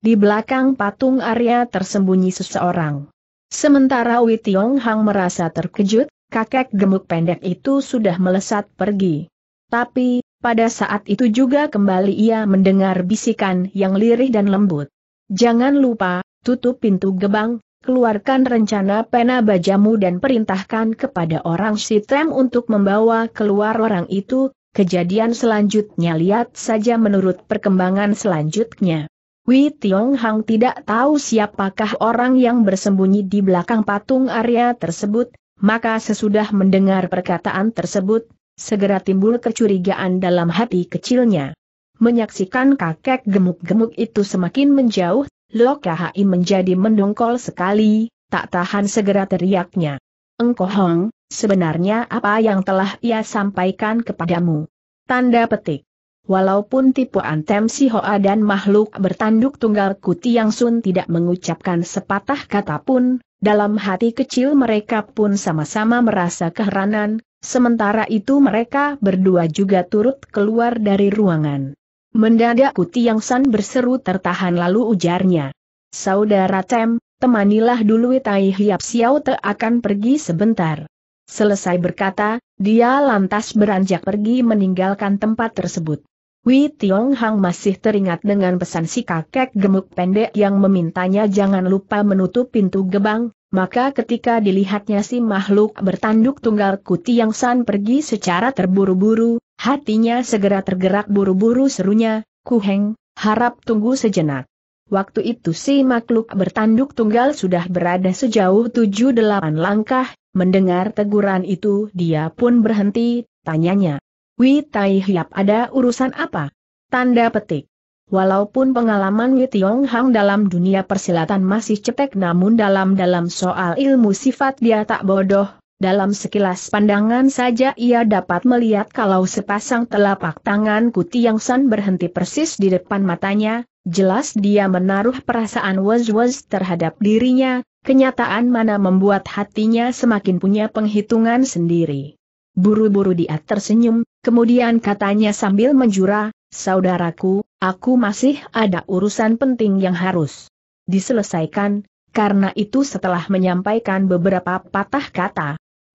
Di belakang patung Arya tersembunyi seseorang. Sementara Witiong Hong merasa terkejut, kakek gemuk pendek itu sudah melesat pergi. Tapi, pada saat itu juga kembali ia mendengar bisikan yang lirih dan lembut. Jangan lupa, tutup pintu gebang, keluarkan rencana pena bajamu dan perintahkan kepada orang Sitrem untuk membawa keluar orang itu, kejadian selanjutnya lihat saja menurut perkembangan selanjutnya. Wei Tiong Hang tidak tahu siapakah orang yang bersembunyi di belakang patung Arya tersebut, maka sesudah mendengar perkataan tersebut, segera timbul kecurigaan dalam hati kecilnya. Menyaksikan kakek gemuk-gemuk itu semakin menjauh, Lokahai menjadi mendongkol sekali, tak tahan segera teriaknya. Engkoh Hong, sebenarnya apa yang telah ia sampaikan kepadamu? Tanda petik. Walaupun tipuan Temsi Hoa dan makhluk bertanduk tunggal Kuti Yang Sun tidak mengucapkan sepatah kata pun, dalam hati kecil mereka pun sama-sama merasa keheranan, Sementara itu mereka berdua juga turut keluar dari ruangan. Mendadak Yang San berseru tertahan lalu ujarnya. Saudara Tem, temanilah dulu Tai Hiap siau Te akan pergi sebentar. Selesai berkata, dia lantas beranjak pergi meninggalkan tempat tersebut. Wei Tiong Hang masih teringat dengan pesan si kakek gemuk pendek yang memintanya jangan lupa menutup pintu gebang, maka ketika dilihatnya si makhluk bertanduk tunggal kuti yang san pergi secara terburu-buru, hatinya segera tergerak buru-buru serunya, kuheng, harap tunggu sejenak. Waktu itu si makhluk bertanduk tunggal sudah berada sejauh tujuh delapan langkah, mendengar teguran itu dia pun berhenti, tanyanya. Wi Tai Hiap ada urusan apa? Tanda petik. Walaupun pengalaman Wei Tiong Hang dalam dunia persilatan masih cetek namun dalam-dalam soal ilmu sifat dia tak bodoh, dalam sekilas pandangan saja ia dapat melihat kalau sepasang telapak tangan Kuti Yang San berhenti persis di depan matanya, jelas dia menaruh perasaan was-was terhadap dirinya, kenyataan mana membuat hatinya semakin punya penghitungan sendiri. Buru-buru dia tersenyum, kemudian katanya sambil menjura, saudaraku, aku masih ada urusan penting yang harus diselesaikan, karena itu setelah menyampaikan beberapa patah kata,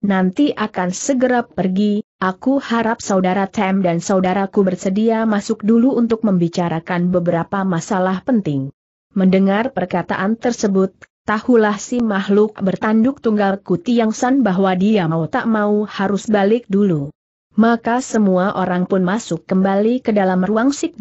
nanti akan segera pergi, aku harap saudara Tem dan saudaraku bersedia masuk dulu untuk membicarakan beberapa masalah penting. Mendengar perkataan tersebut, Tahulah si makhluk bertanduk tunggal Kuti Yang San bahwa dia mau tak mau harus balik dulu maka semua orang pun masuk kembali ke dalam ruang Sik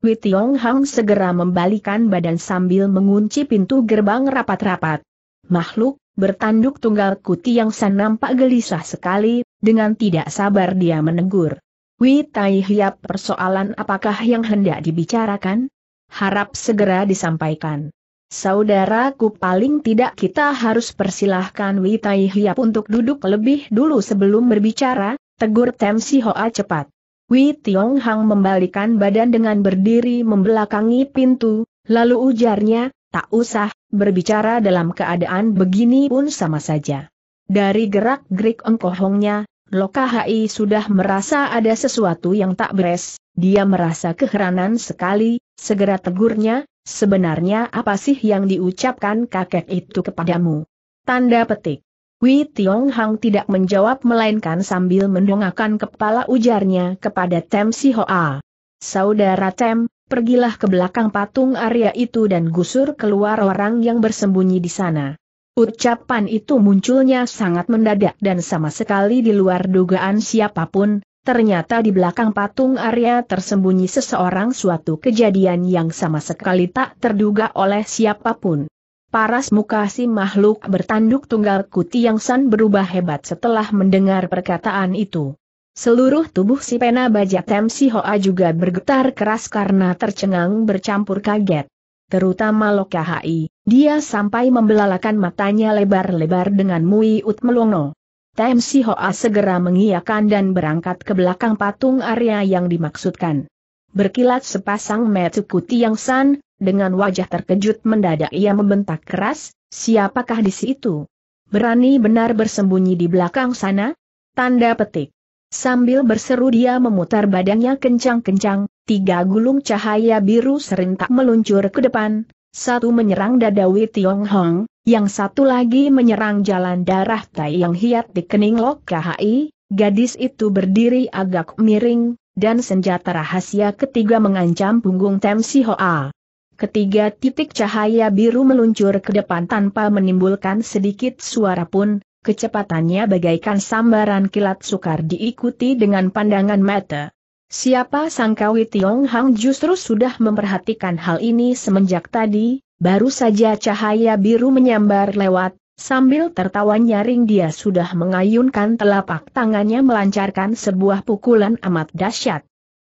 Wei Tiong Hang segera membalikan badan sambil mengunci pintu gerbang rapat-rapat. Makhluk, bertanduk tunggal kuti yang san nampak gelisah sekali, dengan tidak sabar dia menegur. Wei Tai Hiap persoalan apakah yang hendak dibicarakan? Harap segera disampaikan. Saudaraku paling tidak kita harus persilahkan Wei Tai Hiap untuk duduk lebih dulu sebelum berbicara, Tegur Tem Si Hoa cepat. Wei Tiong Hang membalikan badan dengan berdiri membelakangi pintu, lalu ujarnya, tak usah, berbicara dalam keadaan begini pun sama saja. Dari gerak-gerik engkohongnya, Lokahai sudah merasa ada sesuatu yang tak beres, dia merasa keheranan sekali, segera tegurnya, sebenarnya apa sih yang diucapkan kakek itu kepadamu? Tanda petik. Wei Tiong Hang tidak menjawab melainkan sambil mendongakkan kepala ujarnya kepada Tem Si Hoa. Saudara Tem, pergilah ke belakang patung Arya itu dan gusur keluar orang yang bersembunyi di sana. Ucapan itu munculnya sangat mendadak dan sama sekali di luar dugaan siapapun, ternyata di belakang patung Arya tersembunyi seseorang suatu kejadian yang sama sekali tak terduga oleh siapapun. Paras muka si makhluk bertanduk tunggal kuti yang San berubah hebat setelah mendengar perkataan itu. Seluruh tubuh si pena baja Tem Si Hoa juga bergetar keras karena tercengang bercampur kaget. Terutama Loka Hai, dia sampai membelalakan matanya lebar-lebar dengan Mui Ut Melongo. Tem Si Hoa segera mengiyakan dan berangkat ke belakang patung area yang dimaksudkan. Berkilat sepasang metu yang San, dengan wajah terkejut mendadak ia membentak keras, siapakah di situ? Berani benar bersembunyi di belakang sana? Tanda petik. Sambil berseru dia memutar badannya kencang-kencang, tiga gulung cahaya biru serentak meluncur ke depan, satu menyerang dada Wei Tiong Hong, yang satu lagi menyerang jalan darah Tai yang hiat di kening Lok KHI, gadis itu berdiri agak miring, dan senjata rahasia ketiga mengancam punggung Tem Si Hoa. Ketiga titik cahaya biru meluncur ke depan tanpa menimbulkan sedikit suara pun, kecepatannya bagaikan sambaran kilat sukar diikuti dengan pandangan mata. Siapa sangka Witiong Hang justru sudah memperhatikan hal ini semenjak tadi, baru saja cahaya biru menyambar lewat, sambil tertawa nyaring dia sudah mengayunkan telapak tangannya melancarkan sebuah pukulan amat dahsyat.